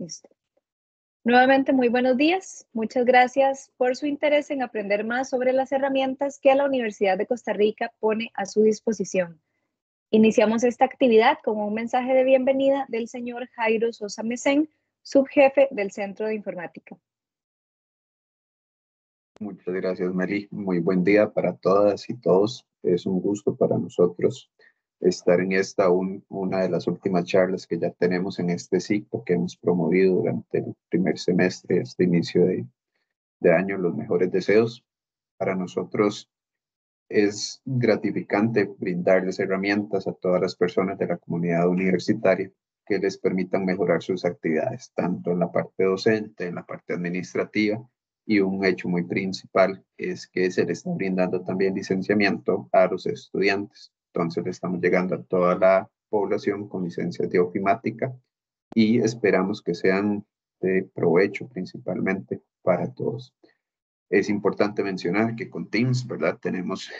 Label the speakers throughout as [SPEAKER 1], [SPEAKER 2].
[SPEAKER 1] Listo.
[SPEAKER 2] Nuevamente, muy buenos días. Muchas gracias por su interés en aprender más sobre las herramientas que la Universidad de Costa Rica pone a su disposición. Iniciamos esta actividad con un mensaje de bienvenida del señor Jairo Sosa Mesén, subjefe del Centro de Informática.
[SPEAKER 3] Muchas gracias, Meli. Muy buen día para todas y todos. Es un gusto para nosotros estar en esta una de las últimas charlas que ya tenemos en este ciclo que hemos promovido durante el primer semestre, este inicio de, de año, los mejores deseos. Para nosotros es gratificante brindarles herramientas a todas las personas de la comunidad universitaria que les permitan mejorar sus actividades, tanto en la parte docente, en la parte administrativa, y un hecho muy principal es que se le está brindando también licenciamiento a los estudiantes. Entonces le estamos llegando a toda la población con licencia de ofimática y esperamos que sean de provecho principalmente para todos. Es importante mencionar que con Teams, ¿verdad? Tenemos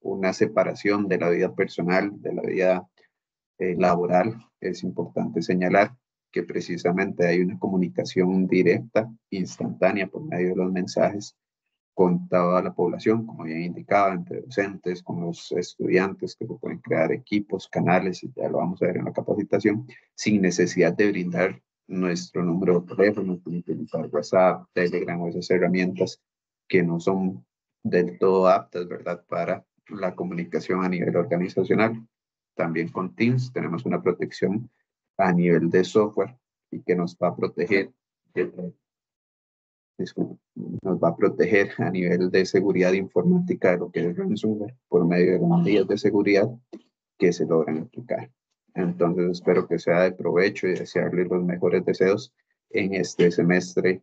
[SPEAKER 3] una separación de la vida personal, de la vida eh, laboral. Es importante señalar que precisamente hay una comunicación directa, instantánea por medio de los mensajes Contado a la población, como bien indicaba, entre docentes, con los estudiantes, que se pueden crear equipos, canales, y ya lo vamos a ver en la capacitación, sin necesidad de brindar nuestro número de teléfono, utilizar WhatsApp, Telegram o esas herramientas que no son del todo aptas, ¿verdad?, para la comunicación a nivel organizacional. También con Teams tenemos una protección a nivel de software y que nos va a proteger de nos va a proteger a nivel de seguridad informática de lo que es ransomware por medio de las medidas de seguridad que se logran aplicar. Entonces espero que sea de provecho y desearles los mejores deseos en este semestre,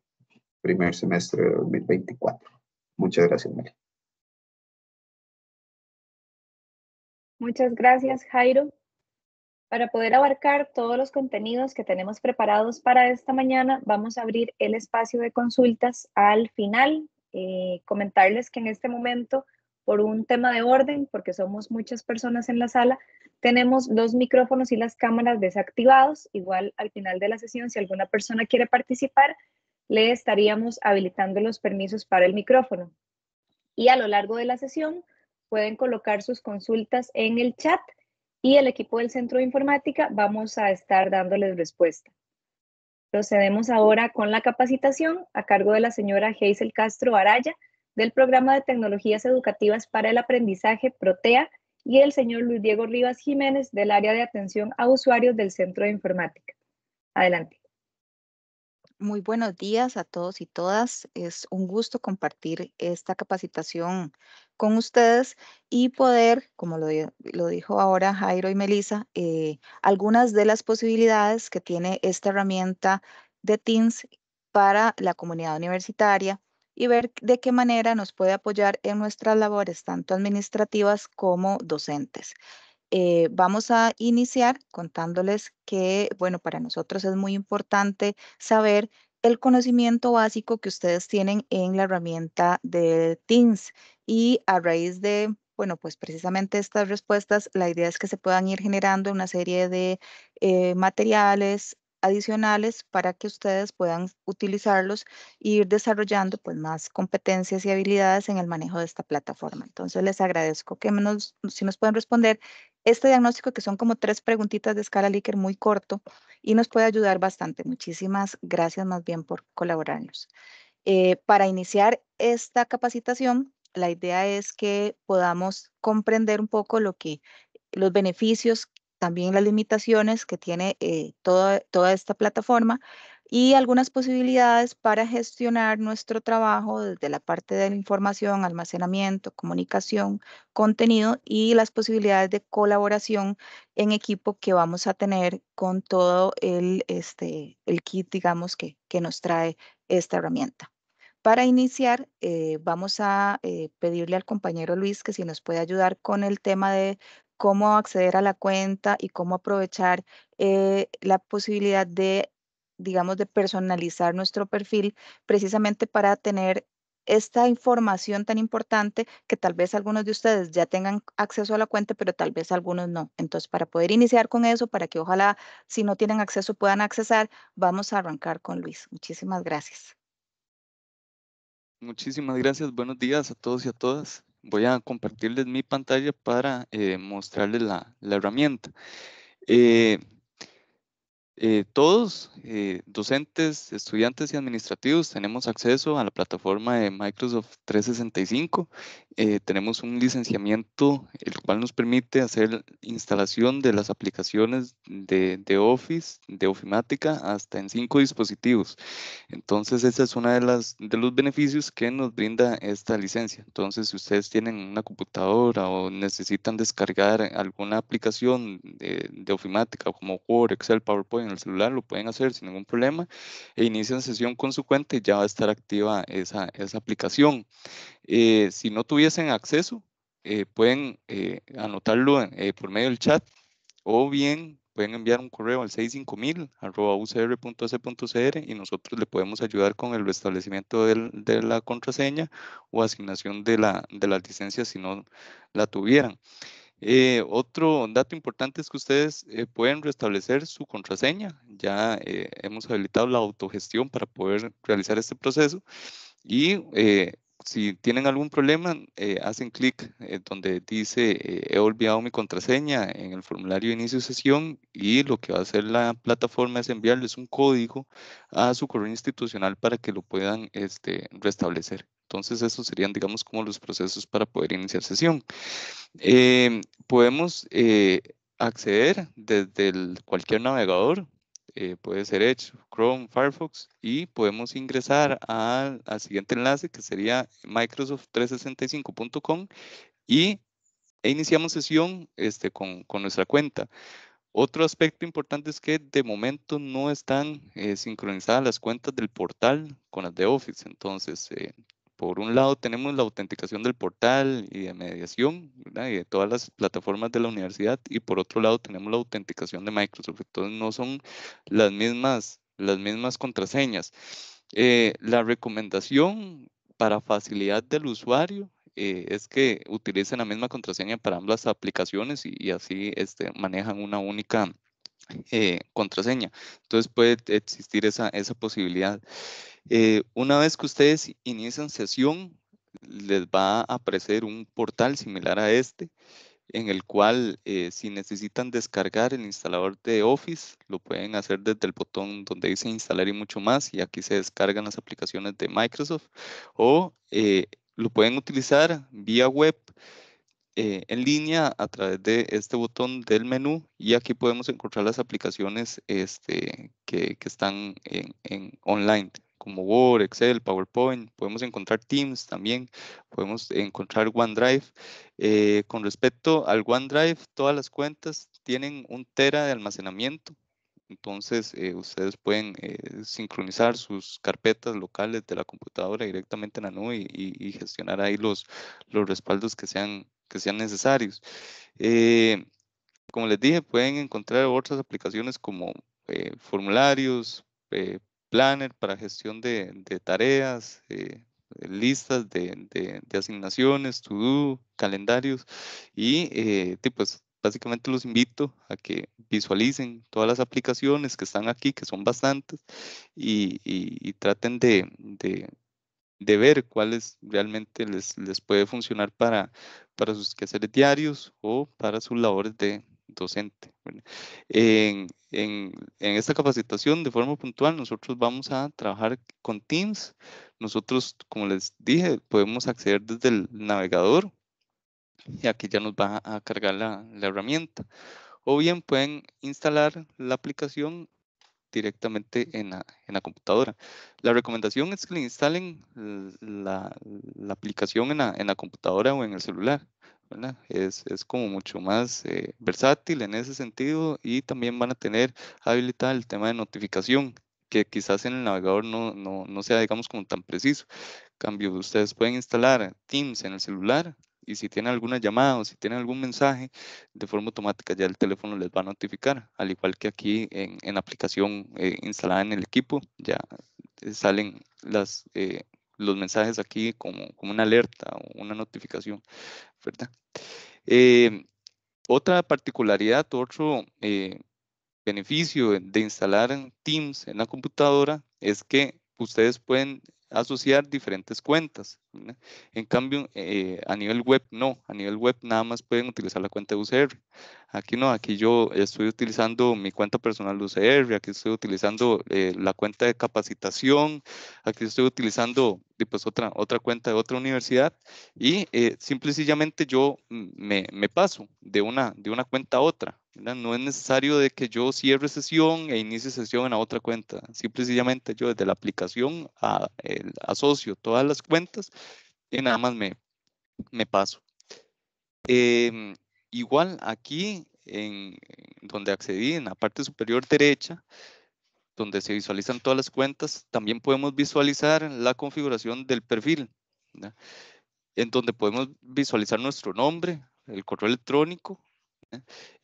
[SPEAKER 3] primer semestre de 2024. Muchas gracias, María.
[SPEAKER 4] Muchas gracias, Jairo.
[SPEAKER 2] Para poder abarcar todos los contenidos que tenemos preparados para esta mañana, vamos a abrir el espacio de consultas al final. Eh, comentarles que en este momento, por un tema de orden, porque somos muchas personas en la sala, tenemos los micrófonos y las cámaras desactivados. Igual al final de la sesión, si alguna persona quiere participar, le estaríamos habilitando los permisos para el micrófono. Y a lo largo de la sesión pueden colocar sus consultas en el chat y el equipo del Centro de Informática vamos a estar dándoles respuesta. Procedemos ahora con la capacitación a cargo de la señora Geisel Castro Araya del Programa de Tecnologías Educativas para el Aprendizaje Protea y el señor Luis Diego Rivas Jiménez del área de atención a usuarios del Centro de Informática. Adelante. Muy
[SPEAKER 5] buenos días a todos y todas. Es un gusto compartir esta capacitación con ustedes y poder, como lo, dijo ahora Jairo y Melissa, eh, algunas de las posibilidades que tiene esta herramienta de Teams para la comunidad universitaria y ver de qué manera nos puede apoyar en nuestras labores, tanto administrativas como docentes. Eh, vamos a iniciar contándoles que, bueno, para nosotros es muy importante saber el conocimiento básico que ustedes tienen en la herramienta de Teams y a raíz de, bueno, pues precisamente estas respuestas, la idea es que se puedan ir generando una serie de eh, materiales, adicionales para que ustedes puedan utilizarlos e ir desarrollando pues, más competencias y habilidades en el manejo de esta plataforma. Entonces les agradezco que nos, si nos pueden responder este diagnóstico que son como tres preguntitas de escala Likert muy corto y nos puede ayudar bastante. Muchísimas gracias más bien por colaborarnos. Eh, para iniciar esta capacitación, la idea es que podamos comprender un poco lo que los beneficios también las limitaciones que tiene eh, toda, toda esta plataforma y algunas posibilidades para gestionar nuestro trabajo desde la parte de la información, almacenamiento, comunicación, contenido y las posibilidades de colaboración en equipo que vamos a tener con todo el, este, el kit, digamos, que, que nos trae esta herramienta. Para iniciar, eh, vamos a eh, pedirle al compañero Luis que si nos puede ayudar con el tema de cómo acceder a la cuenta y cómo aprovechar eh, la posibilidad de, digamos, de personalizar nuestro perfil precisamente para tener esta información tan importante que tal vez algunos de ustedes ya tengan acceso a la cuenta, pero tal vez algunos no. Entonces, para poder iniciar con eso, para que ojalá si no tienen acceso puedan accesar, vamos a arrancar con Luis. Muchísimas gracias.
[SPEAKER 6] Muchísimas gracias. Buenos días a todos y a todas voy a compartirles mi pantalla para eh, mostrarles la, la herramienta. Eh, todos, eh, docentes, estudiantes y administrativos, tenemos acceso a la plataforma de Microsoft 365. Eh, tenemos un licenciamiento, el cual nos permite hacer instalación de las aplicaciones de, de Office, de Ofimática, hasta en cinco dispositivos. Entonces, ese es uno de, las, de los beneficios que nos brinda esta licencia. Entonces, si ustedes tienen una computadora o necesitan descargar alguna aplicación de, de Ofimática, como Word, Excel, PowerPoint, en el celular, lo pueden hacer sin ningún problema e inician sesión con su cuenta y ya va a estar activa esa, esa aplicación. Eh, si no tuviesen acceso, eh, pueden eh, anotarlo por medio del chat o bien pueden enviar un correo al 65000.ucr.ac.cr y nosotros le podemos ayudar con el restablecimiento del, de la contraseña o asignación de la, de las licencias si no la tuvieran. Eh, otro dato importante es que ustedes eh, pueden restablecer su contraseña. Ya eh, hemos habilitado la autogestión para poder realizar este proceso. Y si tienen algún problema, hacen clic donde dice he olvidado mi contraseña en el formulario de inicio de sesión y lo que va a hacer la plataforma es enviarles un código a su correo institucional para que lo puedan este, restablecer. Entonces, esos serían, digamos, como los procesos para poder iniciar sesión. Eh, podemos eh, acceder desde cualquier navegador, eh, puede ser Edge, Chrome, Firefox, y podemos ingresar al, siguiente enlace que sería microsoft365.com y e iniciamos sesión este, con, con, nuestra cuenta. Otro aspecto importante es que de momento no están sincronizadas las cuentas del portal con las de Office, entonces por un lado tenemos la autenticación del portal y de mediación y de todas las plataformas de la universidad y por otro lado tenemos la autenticación de Microsoft. Entonces no son las mismas, las mismas contraseñas. Eh, la recomendación para facilidad del usuario eh, es que utilicen la misma contraseña para ambas aplicaciones y, y así este, manejan una única eh, contraseña. Entonces puede existir esa, esa posibilidad. Eh, una vez que ustedes inician sesión, les va a aparecer un portal similar a este, en el cual eh, si necesitan descargar el instalador de Office, lo pueden hacer desde el botón donde dice instalar y mucho más, y aquí se descargan las aplicaciones de Microsoft, o lo pueden utilizar vía web, eh, en línea a través de este botón del menú y aquí podemos encontrar las aplicaciones este, que, están en, online como Word, Excel, PowerPoint, podemos encontrar Teams también, podemos encontrar OneDrive. Eh, con respecto al OneDrive, todas las cuentas tienen un tera de almacenamiento, entonces, eh, ustedes pueden sincronizar sus carpetas locales de la computadora directamente en la nube y, gestionar ahí los, los respaldos que sean que sean necesarios. Eh, como les dije, pueden encontrar otras aplicaciones como eh, formularios, eh, planner para gestión de, tareas, listas de, asignaciones, to calendarios y pues básicamente los invito a que visualicen todas las aplicaciones que están aquí, que son bastantes, y, traten de, de ver cuáles realmente les, les puede funcionar para, para sus quehaceres diarios o para sus labores de docente. En, en, esta capacitación de forma puntual nosotros vamos a trabajar con Teams. Nosotros, como les dije, podemos acceder desde el navegador y aquí ya nos va a cargar la, la herramienta. O bien pueden instalar la aplicación directamente en la, computadora. La recomendación es que le instalen la, aplicación en la, computadora o en el celular. Es, como mucho más eh, versátil en ese sentido y también van a tener habilitado el tema de notificación que quizás en el navegador no, no sea, digamos, como tan preciso. En cambio, ustedes pueden instalar Teams en el celular, y si tienen alguna llamada o si tienen algún mensaje, de forma automática ya el teléfono les va a notificar, al igual que aquí en, la aplicación eh, instalada en el equipo, ya eh, salen las, eh, los mensajes aquí como, una alerta o una notificación, otra particularidad, otro beneficio de instalar Teams en la computadora es que ustedes pueden asociar diferentes cuentas. En cambio, eh, a nivel web no, a nivel web nada más pueden utilizar la cuenta de UCR. Aquí no, aquí yo estoy utilizando mi cuenta personal de UCR, aquí estoy utilizando eh, la cuenta de capacitación, aquí estoy utilizando pues, otra, otra cuenta de otra universidad y eh, simple y sencillamente yo me, me, paso de una, de una cuenta a otra. No es necesario de que yo cierre sesión e inicie sesión en otra cuenta. Simple sencillamente yo desde la aplicación a, el, asocio todas las cuentas y nada más me, paso. Em, igual aquí, en, donde accedí, en la parte superior derecha, donde se visualizan todas las cuentas, también podemos visualizar la configuración del perfil, en donde podemos visualizar nuestro nombre, el correo electrónico,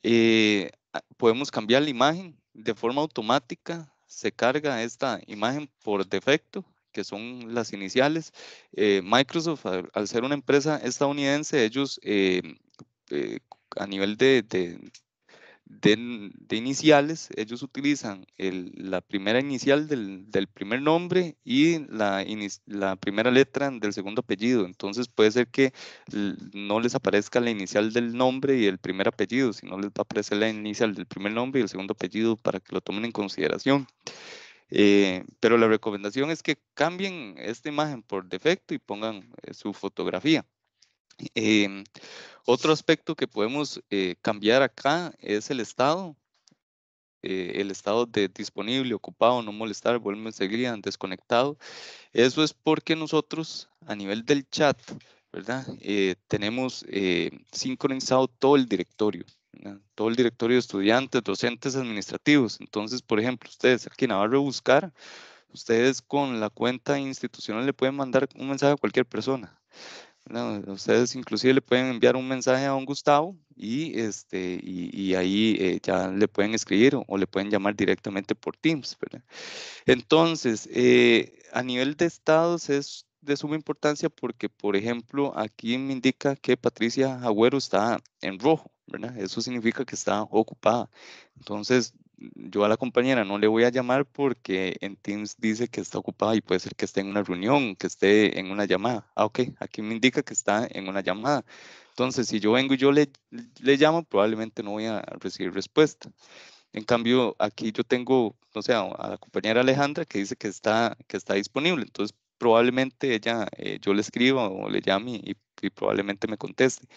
[SPEAKER 6] eh, podemos cambiar la imagen de forma automática, se carga esta imagen por defecto, que son las iniciales. Eh, Microsoft, al, ser una empresa estadounidense, ellos eh, a nivel de, de iniciales, ellos utilizan la primera inicial del, del primer nombre y la, la, primera letra del segundo apellido. Entonces puede ser que no les aparezca la inicial del nombre y el primer apellido, sino les va a aparecer la inicial del primer nombre y el segundo apellido para que lo tomen en consideración. Eh, pero la recomendación es que cambien esta imagen por defecto y pongan eh, su fotografía. Em, otro aspecto que podemos eh, cambiar acá es el estado. Eh, el estado de disponible, ocupado, no molestar, vuelve seguridad, desconectado. Eso es porque nosotros a nivel del chat, ¿verdad? Eh, tenemos sincronizado todo el directorio, todo el directorio de estudiantes, docentes, administrativos. Entonces, por ejemplo, ustedes aquí en Navarro Buscar, ustedes con la cuenta institucional le pueden mandar un mensaje a cualquier persona. Ustedes inclusive le pueden enviar un mensaje a don Gustavo y, este, y, ahí eh, ya le pueden escribir o, le pueden llamar directamente por Teams. Entonces, eh, a nivel de estados es de suma importancia porque, por ejemplo, aquí me indica que Patricia Agüero está en rojo, ¿verdad? Eso significa que está ocupada. Entonces, yo a la compañera no le voy a llamar porque en Teams dice que está ocupada y puede ser que esté en una reunión, que esté en una llamada. Ah, ok, aquí me indica que está en una llamada. Entonces, si yo vengo y yo le, le llamo, probablemente no voy a recibir respuesta. En cambio, aquí yo tengo, no sé, a la compañera Alejandra que dice que está, que está disponible. Entonces, probablemente ella, eh, yo le escriba o le llame y, probablemente me conteste.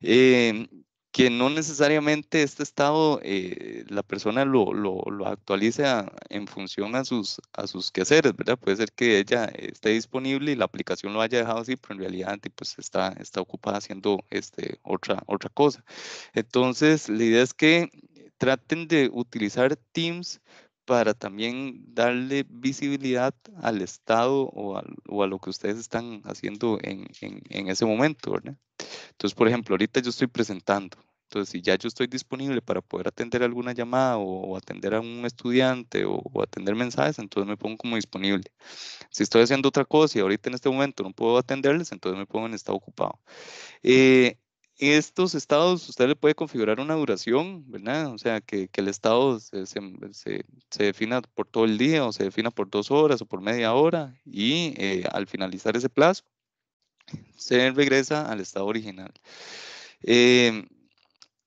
[SPEAKER 6] Eh, que no necesariamente este estado eh, la persona lo, lo, actualiza en función a sus, a sus quehaceres, ¿verdad? Puede ser que ella esté disponible y la aplicación lo haya dejado así, pero en realidad pues está, está ocupada haciendo este, otra, otra cosa. Entonces, la idea es que traten de utilizar Teams para también darle visibilidad al Estado o a, o a lo que ustedes están haciendo en, en, en ese momento, Entonces, por ejemplo, ahorita yo estoy presentando, entonces, si ya yo estoy disponible para poder atender alguna llamada o, atender a un estudiante o, atender mensajes, entonces me pongo como disponible. Si estoy haciendo otra cosa y ahorita en este momento no puedo atenderles, entonces me pongo en estado ocupado. Eh, estos estados usted le puede configurar una duración, ¿verdad? O sea, que, el estado se, defina por todo el día o se defina por dos horas o por media hora y eh, al finalizar ese plazo se regresa al estado original. Eh,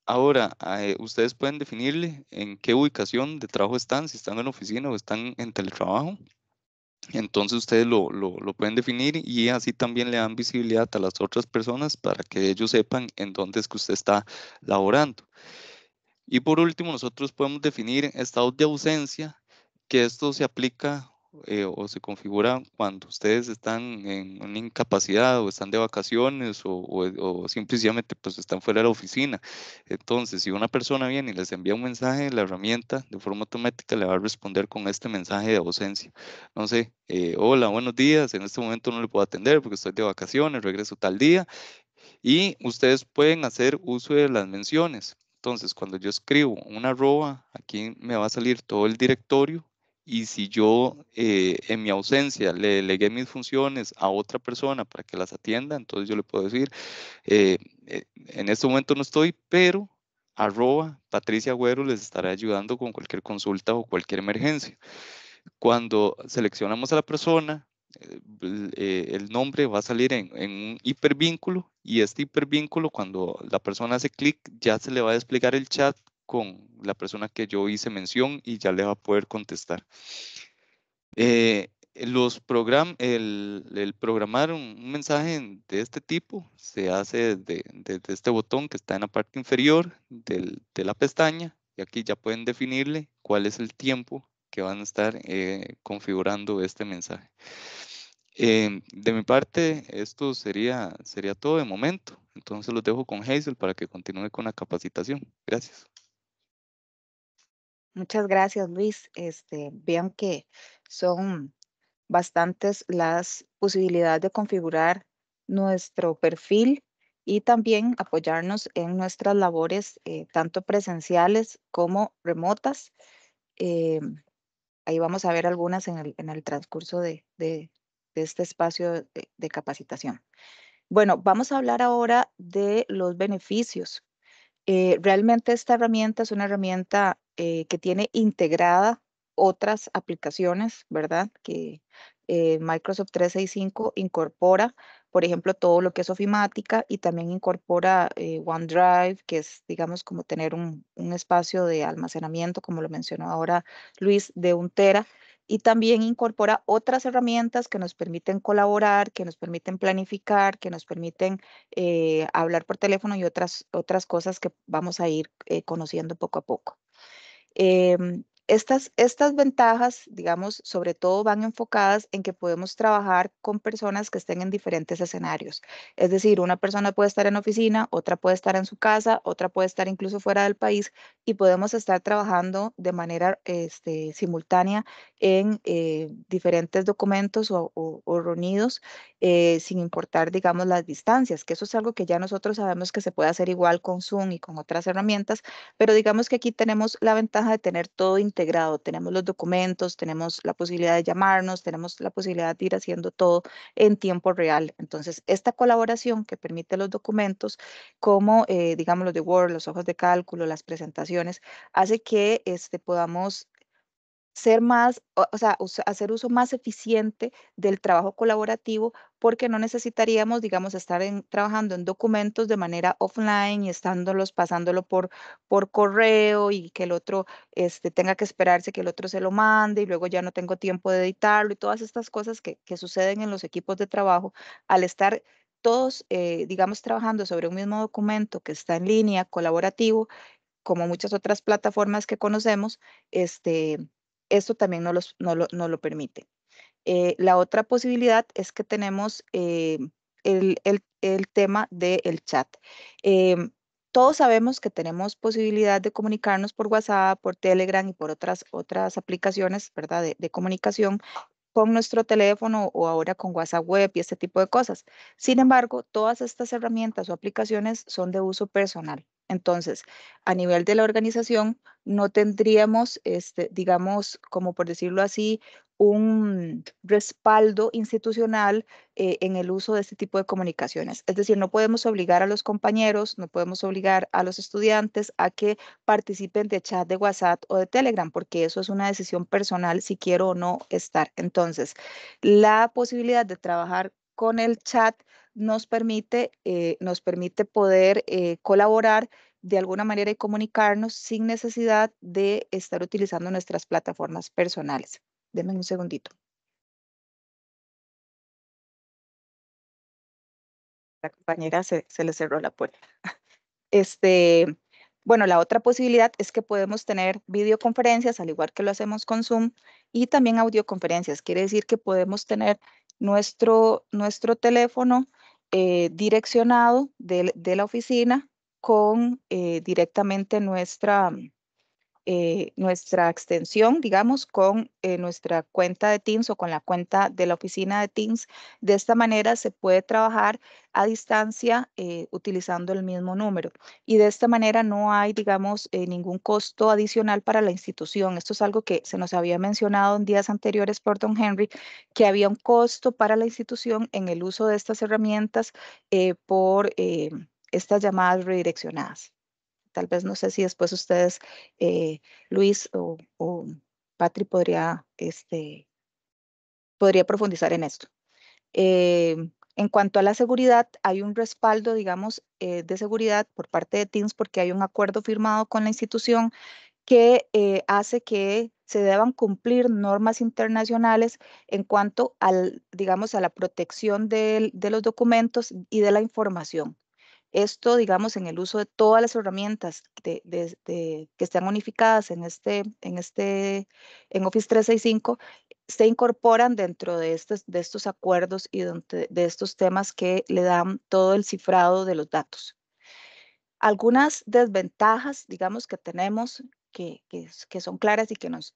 [SPEAKER 6] ahora, eh, ustedes pueden definirle en qué ubicación de trabajo están, si están en oficina o están en teletrabajo. Entonces ustedes lo, pueden definir y así también le dan visibilidad a las otras personas para que ellos sepan en dónde es que usted está laborando. Y por último, nosotros podemos definir estados de ausencia, que esto se aplica eh, o se configura cuando ustedes están en incapacidad o están de vacaciones o, o, simplemente pues están fuera de la oficina. Entonces, si una persona viene y les envía un mensaje, la herramienta de forma automática le va a responder con este mensaje de ausencia. No sé, eh, hola, buenos días, en este momento no le puedo atender porque estoy de vacaciones, regreso tal día. Y ustedes pueden hacer uso de las menciones. Entonces, cuando yo escribo una arroba, aquí me va a salir todo el directorio y si yo eh, en mi ausencia le legué mis funciones a otra persona para que las atienda, entonces yo le puedo decir, eh, eh, en este momento no estoy, pero arroba Patricia Agüero les estará ayudando con cualquier consulta o cualquier emergencia. Cuando seleccionamos a la persona, el nombre va a salir en, en un hipervínculo y este hipervínculo, cuando la persona hace clic, ya se le va a desplegar el chat con la persona que yo hice mención y ya le va a poder contestar. Eh, los program, el, programar un, mensaje de este tipo se hace desde, este botón que está en la parte inferior de la pestaña y aquí ya pueden definirle cuál es el tiempo que van a estar eh, configurando este mensaje. Eh, de mi parte, esto sería, sería todo de momento. Entonces los dejo con Hazel para que continúe con la capacitación. Gracias.
[SPEAKER 5] Muchas gracias, Luis. Este, vean que son bastantes las posibilidades de configurar nuestro perfil y también apoyarnos en nuestras labores, eh, tanto presenciales como remotas. Eh, ahí vamos a ver algunas en el, en el transcurso de, este espacio de, capacitación. Bueno, vamos a hablar ahora de los beneficios. Eh, realmente esta herramienta es una herramienta eh, que tiene integrada otras aplicaciones, ¿verdad? Que eh, Microsoft 365 incorpora, por ejemplo, todo lo que es ofimática y también incorpora eh, OneDrive, que es, digamos, como tener un, espacio de almacenamiento, como lo mencionó ahora Luis, de un tera. Y también incorpora otras herramientas que nos permiten colaborar, que nos permiten planificar, que nos permiten hablar por teléfono y otras, otras cosas que vamos a ir conociendo poco a poco eh, estas, estas ventajas, digamos, sobre todo van enfocadas en que podemos trabajar con personas que estén en diferentes escenarios. Es decir, una persona puede estar en oficina, otra puede estar en su casa, otra puede estar incluso fuera del país y podemos estar trabajando de manera este, simultánea en eh, diferentes documentos o, reunidos eh, sin importar, digamos, las distancias, que eso es algo que ya nosotros sabemos que se puede hacer igual con Zoom y con otras herramientas, pero digamos que aquí tenemos la ventaja de tener todo integrado tenemos los documentos, tenemos la posibilidad de llamarnos, tenemos la posibilidad de ir haciendo todo en tiempo real. Entonces, esta colaboración que permite los documentos, como eh, digamos los de Word, los ojos de cálculo, las presentaciones, hace que este, podamos ser más, o, sea, hacer uso más eficiente del trabajo colaborativo porque no necesitaríamos, digamos, estar trabajando en documentos de manera offline y estándolos, pasándolo por, por correo y que el otro este, tenga que esperarse que el otro se lo mande y luego ya no tengo tiempo de editarlo y todas estas cosas que, suceden en los equipos de trabajo al estar todos, eh, digamos, trabajando sobre un mismo documento que está en línea, colaborativo, como muchas otras plataformas que conocemos, este, esto también no, los, no, lo, permite. Eh, la otra posibilidad es que tenemos eh, el, tema del chat. Em, todos sabemos que tenemos posibilidad de comunicarnos por WhatsApp, por Telegram y por otras, otras aplicaciones ¿verdad? De, de, comunicación con nuestro teléfono o ahora con WhatsApp Web y este tipo de cosas. Sin embargo, todas estas herramientas o aplicaciones son de uso personal. Entonces, a nivel de la organización, no tendríamos, este, digamos, como por decirlo así, un respaldo institucional eh, en el uso de este tipo de comunicaciones. Es decir, no podemos obligar a los compañeros, no podemos obligar a los estudiantes a que participen de chat de WhatsApp o de Telegram, porque eso es una decisión personal si quiero o no estar. Entonces, la posibilidad de trabajar con el chat nos permite, eh, nos permite poder eh, colaborar de alguna manera y comunicarnos sin necesidad de estar utilizando nuestras plataformas personales. Denme un segundito.
[SPEAKER 7] La compañera se, se le cerró la
[SPEAKER 5] puerta. Este, bueno, la otra posibilidad es que podemos tener videoconferencias, al igual que lo hacemos con Zoom, y también audioconferencias. Quiere decir que podemos tener nuestro, nuestro teléfono eh, direccionado de, de, la oficina con eh, directamente nuestra, eh, nuestra extensión, digamos, con eh, nuestra cuenta de Teams o con la cuenta de la oficina de Teams. De esta manera se puede trabajar a distancia eh, utilizando el mismo número. Y de esta manera no hay, digamos, ningún costo adicional para la institución. Esto es algo que se nos había mencionado en días anteriores por Don Henry, que había un costo para la institución en el uso de estas herramientas por estas llamadas redireccionadas tal vez no sé si después ustedes, eh, Luis o, o, Patri, podría, este, podría profundizar en esto. Em, en cuanto a la seguridad, hay un respaldo, digamos, eh, de seguridad por parte de Teams, porque hay un acuerdo firmado con la institución que eh, hace que se deban cumplir normas internacionales en cuanto al, digamos, a la protección de los documentos y de la información. Esto, digamos, en el uso de todas las herramientas que están unificadas en, este, en, este, en Office 365, se incorporan dentro de, estos, de estos acuerdos y de estos temas que le dan todo el cifrado de los datos. Algunas desventajas, digamos, que tenemos que, son claras y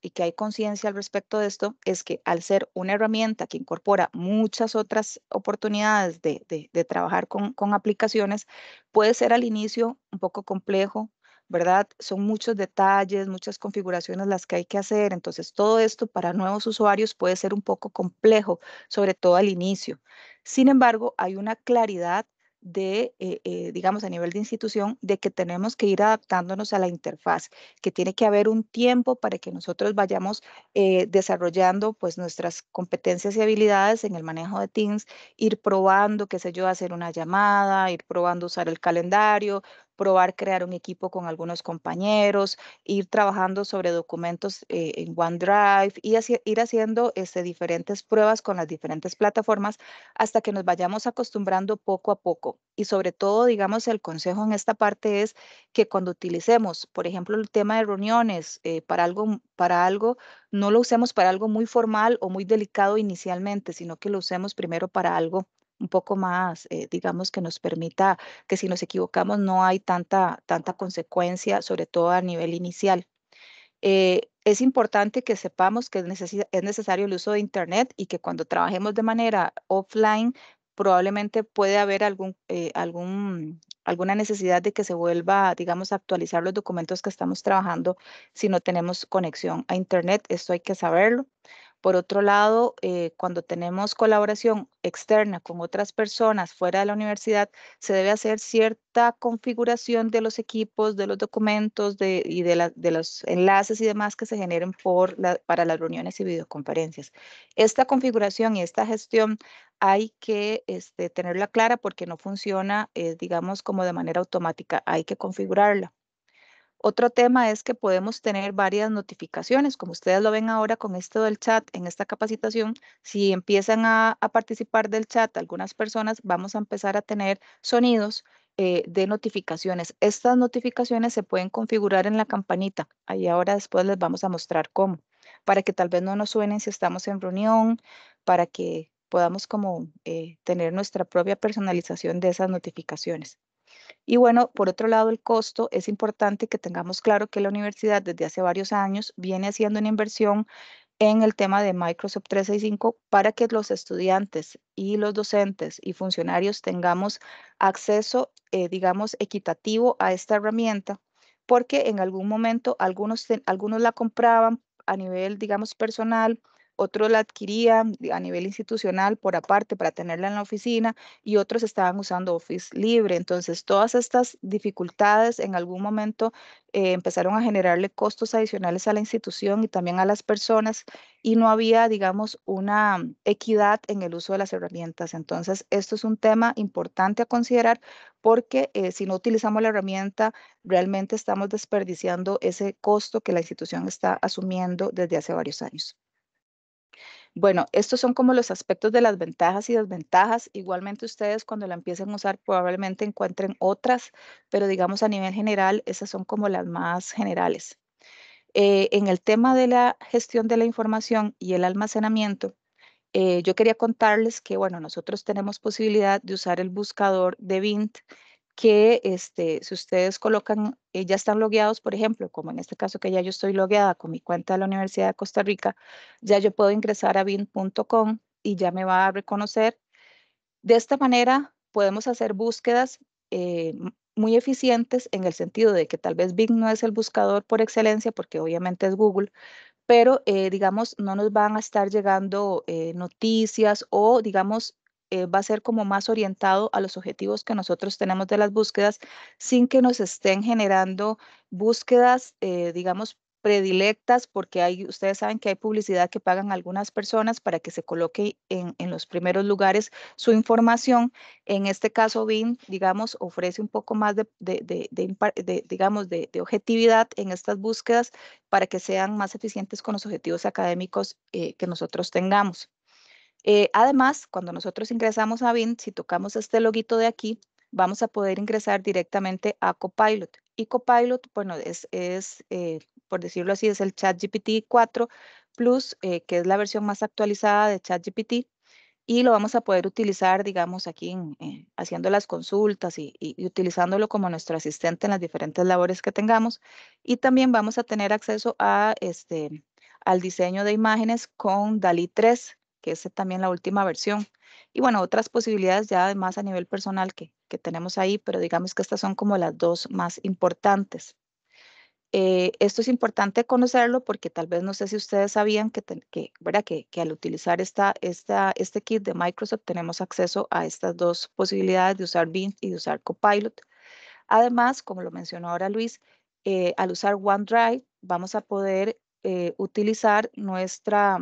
[SPEAKER 5] que, hay conciencia al respecto de esto es que al ser una herramienta que incorpora muchas otras oportunidades de, trabajar con, aplicaciones, puede ser al inicio un poco complejo, ¿verdad? Son muchos detalles, muchas configuraciones las que hay que hacer, entonces todo esto para nuevos usuarios puede ser un poco complejo, sobre todo al inicio. Sin embargo, hay una claridad de, eh, eh, digamos, a nivel de institución, de que tenemos que ir adaptándonos a la interfaz, que tiene que haber un tiempo para que nosotros vayamos eh, desarrollando pues nuestras competencias y habilidades en el manejo de Teams, ir probando, qué sé yo, hacer una llamada, ir probando usar el calendario, probar crear un equipo con algunos compañeros, ir trabajando sobre documentos eh, en OneDrive, y ir haciendo este, diferentes pruebas con las diferentes plataformas hasta que nos vayamos acostumbrando poco a poco. Y sobre todo, digamos, el consejo en esta parte es que cuando utilicemos, por ejemplo, el tema de reuniones eh, para, algo, para algo, no lo usemos para algo muy formal o muy delicado inicialmente, sino que lo usemos primero para algo un poco más, eh, digamos, que nos permita que si nos equivocamos no hay tanta, tanta consecuencia, sobre todo a nivel inicial. Eh, es importante que sepamos que es, necesario el uso de Internet y que cuando trabajemos de manera offline, probablemente puede haber algún, eh, algún, alguna necesidad de que se vuelva, digamos, a actualizar los documentos que estamos trabajando si no tenemos conexión a Internet. Esto hay que saberlo. Por otro lado, eh, cuando tenemos colaboración externa con otras personas fuera de la universidad, se debe hacer cierta configuración de los equipos, de los documentos y de, los enlaces y demás que se generen para las reuniones y videoconferencias. Esta configuración y esta gestión hay que este, tenerla clara porque no funciona, eh, digamos, como de manera automática. Hay que configurarla. Otro tema es que podemos tener varias notificaciones, como ustedes lo ven ahora con esto del chat, en esta capacitación, si empiezan a, participar del chat algunas personas, vamos a empezar a tener sonidos eh, de notificaciones. Estas notificaciones se pueden configurar en la campanita, ahí ahora después les vamos a mostrar cómo, para que tal vez no nos suenen si estamos en reunión, para que podamos como eh, tener nuestra propia personalización de esas notificaciones. Y bueno, por otro lado, el costo. Es importante que tengamos claro que la universidad desde hace varios años viene haciendo una inversión en el tema de Microsoft 365 para que los estudiantes y los docentes y funcionarios tengamos acceso, eh, digamos, equitativo a esta herramienta, porque en algún momento algunos, algunos la compraban a nivel, digamos, personal, otros la adquirían a nivel institucional por aparte para tenerla en la oficina y otros estaban usando Office libre. Entonces, todas estas dificultades en algún momento eh, empezaron a generarle costos adicionales a la institución y también a las personas y no había, digamos, una equidad en el uso de las herramientas. Entonces, esto es un tema importante a considerar porque eh, si no utilizamos la herramienta, realmente estamos desperdiciando ese costo que la institución está asumiendo desde hace varios años. Bueno, estos son como los aspectos de las ventajas y desventajas. Igualmente ustedes cuando la empiecen a usar probablemente encuentren otras, pero digamos a nivel general, esas son como las más generales. Eh, en el tema de la gestión de la información y el almacenamiento, eh, yo quería contarles que, bueno, nosotros tenemos posibilidad de usar el buscador de Vint que este, si ustedes colocan, eh, ya están logueados, por ejemplo, como en este caso que ya yo estoy logueada con mi cuenta de la Universidad de Costa Rica, ya yo puedo ingresar a bin.com y ya me va a reconocer. De esta manera podemos hacer búsquedas eh, muy eficientes en el sentido de que tal vez Bing no es el buscador por excelencia, porque obviamente es Google, pero eh, digamos, no nos van a estar llegando noticias o digamos, eh, va a ser como más orientado a los objetivos que nosotros tenemos de las búsquedas sin que nos estén generando búsquedas, eh, digamos, predilectas, porque hay, ustedes saben que hay publicidad que pagan algunas personas para que se coloque en, los primeros lugares su información. En este caso, BIN, digamos, ofrece un poco más de, digamos, de, objetividad en estas búsquedas para que sean más eficientes con los objetivos académicos eh, que nosotros tengamos. Eh, además, cuando nosotros ingresamos a BIM, si tocamos este loguito de aquí, vamos a poder ingresar directamente a Copilot. Y Copilot, bueno, es, eh, por decirlo así, es el ChatGPT 4 Plus, eh, que es la versión más actualizada de ChatGPT. Y lo vamos a poder utilizar, digamos, aquí haciendo las consultas y, utilizándolo como nuestro asistente en las diferentes labores que tengamos. Y también vamos a tener acceso a este, al diseño de imágenes con DALI 3, que es eh, también la última versión. Y bueno, otras posibilidades ya además a nivel personal que, tenemos ahí, pero digamos que estas son como las dos más importantes. Eh, esto es importante conocerlo porque tal vez no sé si ustedes sabían que, ¿verdad? que, al utilizar esta, esta, este kit de Microsoft tenemos acceso a estas dos posibilidades de usar BIM y de usar Copilot. Además, como lo mencionó ahora Luis, eh, al usar OneDrive vamos a poder utilizar nuestra,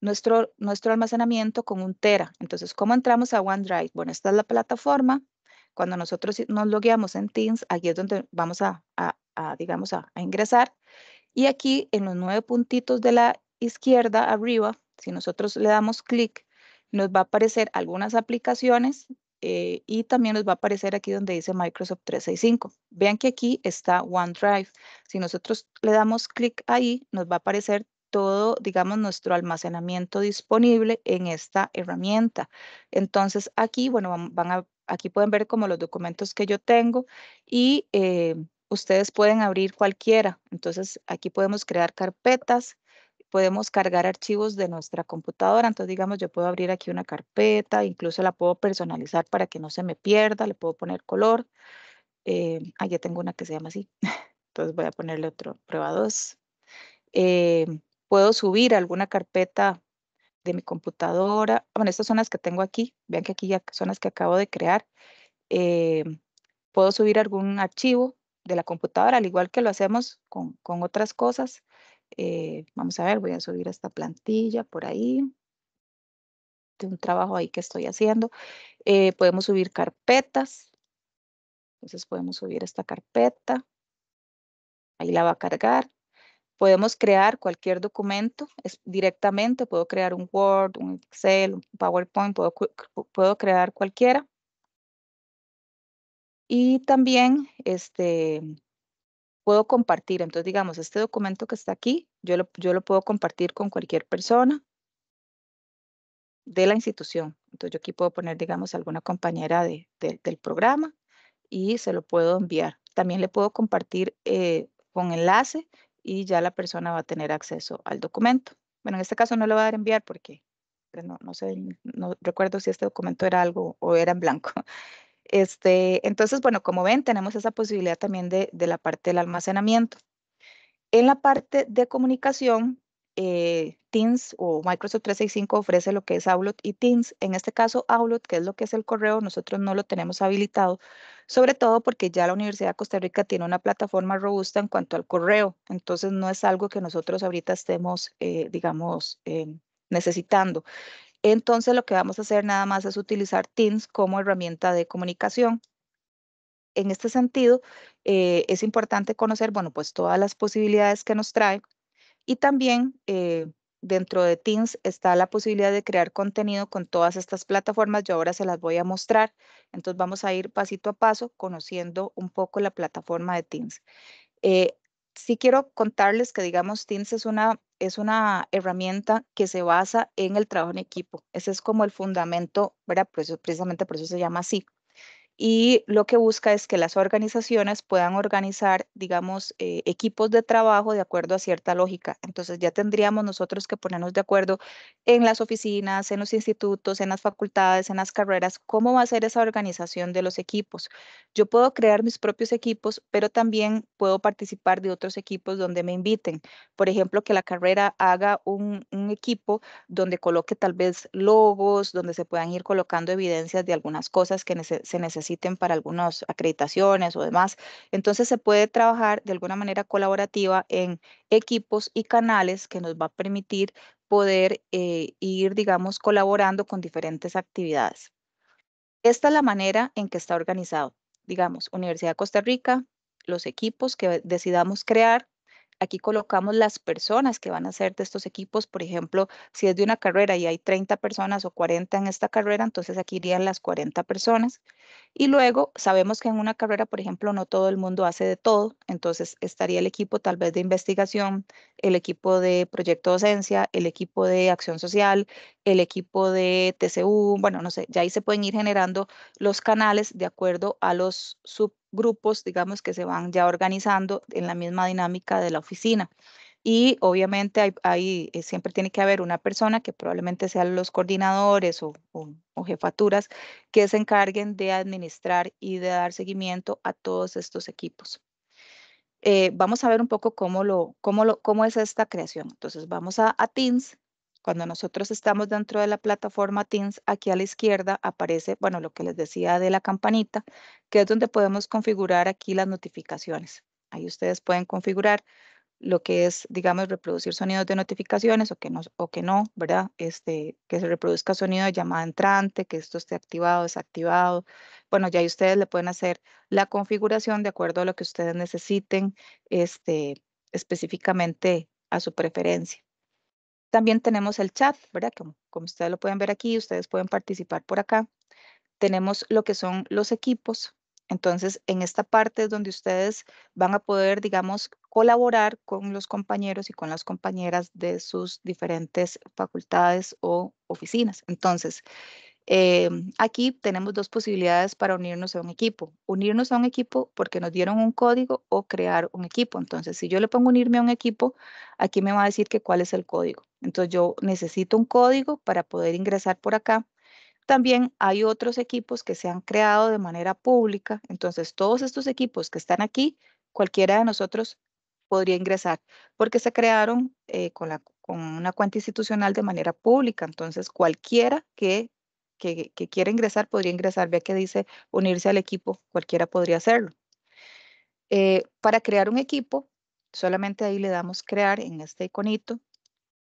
[SPEAKER 5] nuestro, almacenamiento con un tera. Entonces, ¿cómo entramos a OneDrive? Bueno, esta es la plataforma. Cuando nosotros nos logueamos en Teams, aquí es donde vamos a, digamos, a, ingresar. Y aquí en los nueve puntitos de la izquierda arriba, si nosotros le damos clic, nos va a aparecer algunas aplicaciones eh, y también nos va a aparecer aquí donde dice Microsoft 365. Vean que aquí está OneDrive. Si nosotros le damos clic ahí, nos va a aparecer todo, digamos, nuestro almacenamiento disponible en esta herramienta. Entonces, aquí, bueno, van a, aquí pueden ver como los documentos que yo tengo y eh, ustedes pueden abrir cualquiera. Entonces, aquí podemos crear carpetas, podemos cargar archivos de nuestra computadora. Entonces, digamos, yo puedo abrir aquí una carpeta, incluso la puedo personalizar para que no se me pierda, le puedo poner color. Eh, ah, tengo una que se llama así. Entonces voy a ponerle otro, prueba 2. Puedo subir alguna carpeta de mi computadora. Bueno, estas son las que tengo aquí. Vean que aquí ya son las que acabo de crear. Eh, puedo subir algún archivo de la computadora, al igual que lo hacemos con, otras cosas. Eh, vamos a ver, voy a subir esta plantilla por ahí de un trabajo ahí que estoy haciendo. Eh, podemos subir carpetas. Entonces podemos subir esta carpeta. Ahí la va a cargar. Podemos crear cualquier documento es, directamente, puedo crear un Word, un Excel, un PowerPoint, puedo, puedo crear cualquiera. Y también este, puedo compartir. Entonces, digamos, este documento que está aquí, yo lo, yo lo puedo compartir con cualquier persona de la institución. Entonces, yo aquí puedo poner, digamos, alguna compañera de, del programa y se lo puedo enviar. También le puedo compartir eh, con enlace y ya la persona va a tener acceso al documento. Bueno, en este caso no lo va a dar enviar porque pues, no, sé, no recuerdo si este documento era algo o era en blanco. Este, entonces, bueno, como ven, tenemos esa posibilidad también de, de la parte del almacenamiento. En la parte de comunicación, eh, Teams o Microsoft 365 ofrece lo que es Outlook y Teams. En este caso, Outlook, que es lo que es el correo, nosotros no lo tenemos habilitado, sobre todo porque ya la Universidad de Costa Rica tiene una plataforma robusta en cuanto al correo. Entonces, no es algo que nosotros ahorita estemos, eh, digamos, eh, necesitando. Entonces, lo que vamos a hacer nada más es utilizar Teams como herramienta de comunicación en este sentido, es importante conocer, bueno, pues todas las posibilidades que nos trae y también eh, dentro de Teams está la posibilidad de crear contenido con todas estas plataformas. Yo ahora se las voy a mostrar. Entonces vamos a ir pasito a paso conociendo un poco la plataforma de Teams. Eh, sí quiero contarles que, digamos, Teams es una, es una herramienta que se basa en el trabajo en equipo. Ese es como el fundamento, ¿verdad? Pues, precisamente por eso se llama así y lo que busca es que las organizaciones puedan organizar, digamos, eh, equipos de trabajo de acuerdo a cierta lógica. Entonces ya tendríamos nosotros que ponernos de acuerdo en las oficinas, en los institutos, en las facultades, en las carreras, cómo va a ser esa organización de los equipos. Yo puedo crear mis propios equipos, pero también puedo participar de otros equipos donde me inviten. Por ejemplo, que la carrera haga un, equipo donde coloque tal vez logos, donde se puedan ir colocando evidencias de algunas cosas que se necesitan para algunas acreditaciones o demás. Entonces se puede trabajar de alguna manera colaborativa en equipos y canales que nos va a permitir poder eh, ir, digamos, colaborando con diferentes actividades. Esta es la manera en que está organizado, digamos, Universidad de Costa Rica, los equipos que decidamos crear Aquí colocamos las personas que van a ser de estos equipos. Por ejemplo, si es de una carrera y hay 30 personas o 40 en esta carrera, entonces aquí irían las 40 personas. Y luego sabemos que en una carrera, por ejemplo, no todo el mundo hace de todo. Entonces estaría el equipo tal vez de investigación, el equipo de proyecto docencia, el equipo de acción social, el equipo de TCU. Bueno, no sé, ya ahí se pueden ir generando los canales de acuerdo a los sub grupos, digamos, que se van ya organizando en la misma dinámica de la oficina. Y obviamente hay, eh, siempre tiene que haber una persona que probablemente sean los coordinadores o, jefaturas que se encarguen de administrar y de dar seguimiento a todos estos equipos. Eh, vamos a ver un poco cómo, lo, cómo, lo, cómo es esta creación. Entonces vamos a, a Teams cuando nosotros estamos dentro de la plataforma Teams, aquí a la izquierda aparece, bueno, lo que les decía de la campanita, que es donde podemos configurar aquí las notificaciones. Ahí ustedes pueden configurar lo que es, digamos, reproducir sonidos de notificaciones o que no, o que no ¿verdad? Este, que se reproduzca sonido de llamada entrante, que esto esté activado, desactivado. Bueno, ya ahí ustedes le pueden hacer la configuración de acuerdo a lo que ustedes necesiten este, específicamente a su preferencia. También tenemos el chat, ¿verdad? Como, ustedes lo pueden ver aquí, ustedes pueden participar por acá. Tenemos lo que son los equipos. Entonces, en esta parte es donde ustedes van a poder, digamos, colaborar con los compañeros y con las compañeras de sus diferentes facultades o oficinas. Entonces, eh, aquí tenemos dos posibilidades para unirnos a un equipo. Unirnos a un equipo porque nos dieron un código o crear un equipo. Entonces, si yo le pongo unirme a un equipo, aquí me va a decir que cuál es el código. Entonces, yo necesito un código para poder ingresar por acá. También hay otros equipos que se han creado de manera pública. Entonces, todos estos equipos que están aquí, cualquiera de nosotros podría ingresar porque se crearon eh, con, la, con una cuenta institucional de manera pública. Entonces, cualquiera que que, que quiera ingresar podría ingresar. Vea que dice unirse al equipo, cualquiera podría hacerlo. Eh, para crear un equipo, solamente ahí le damos crear en este iconito,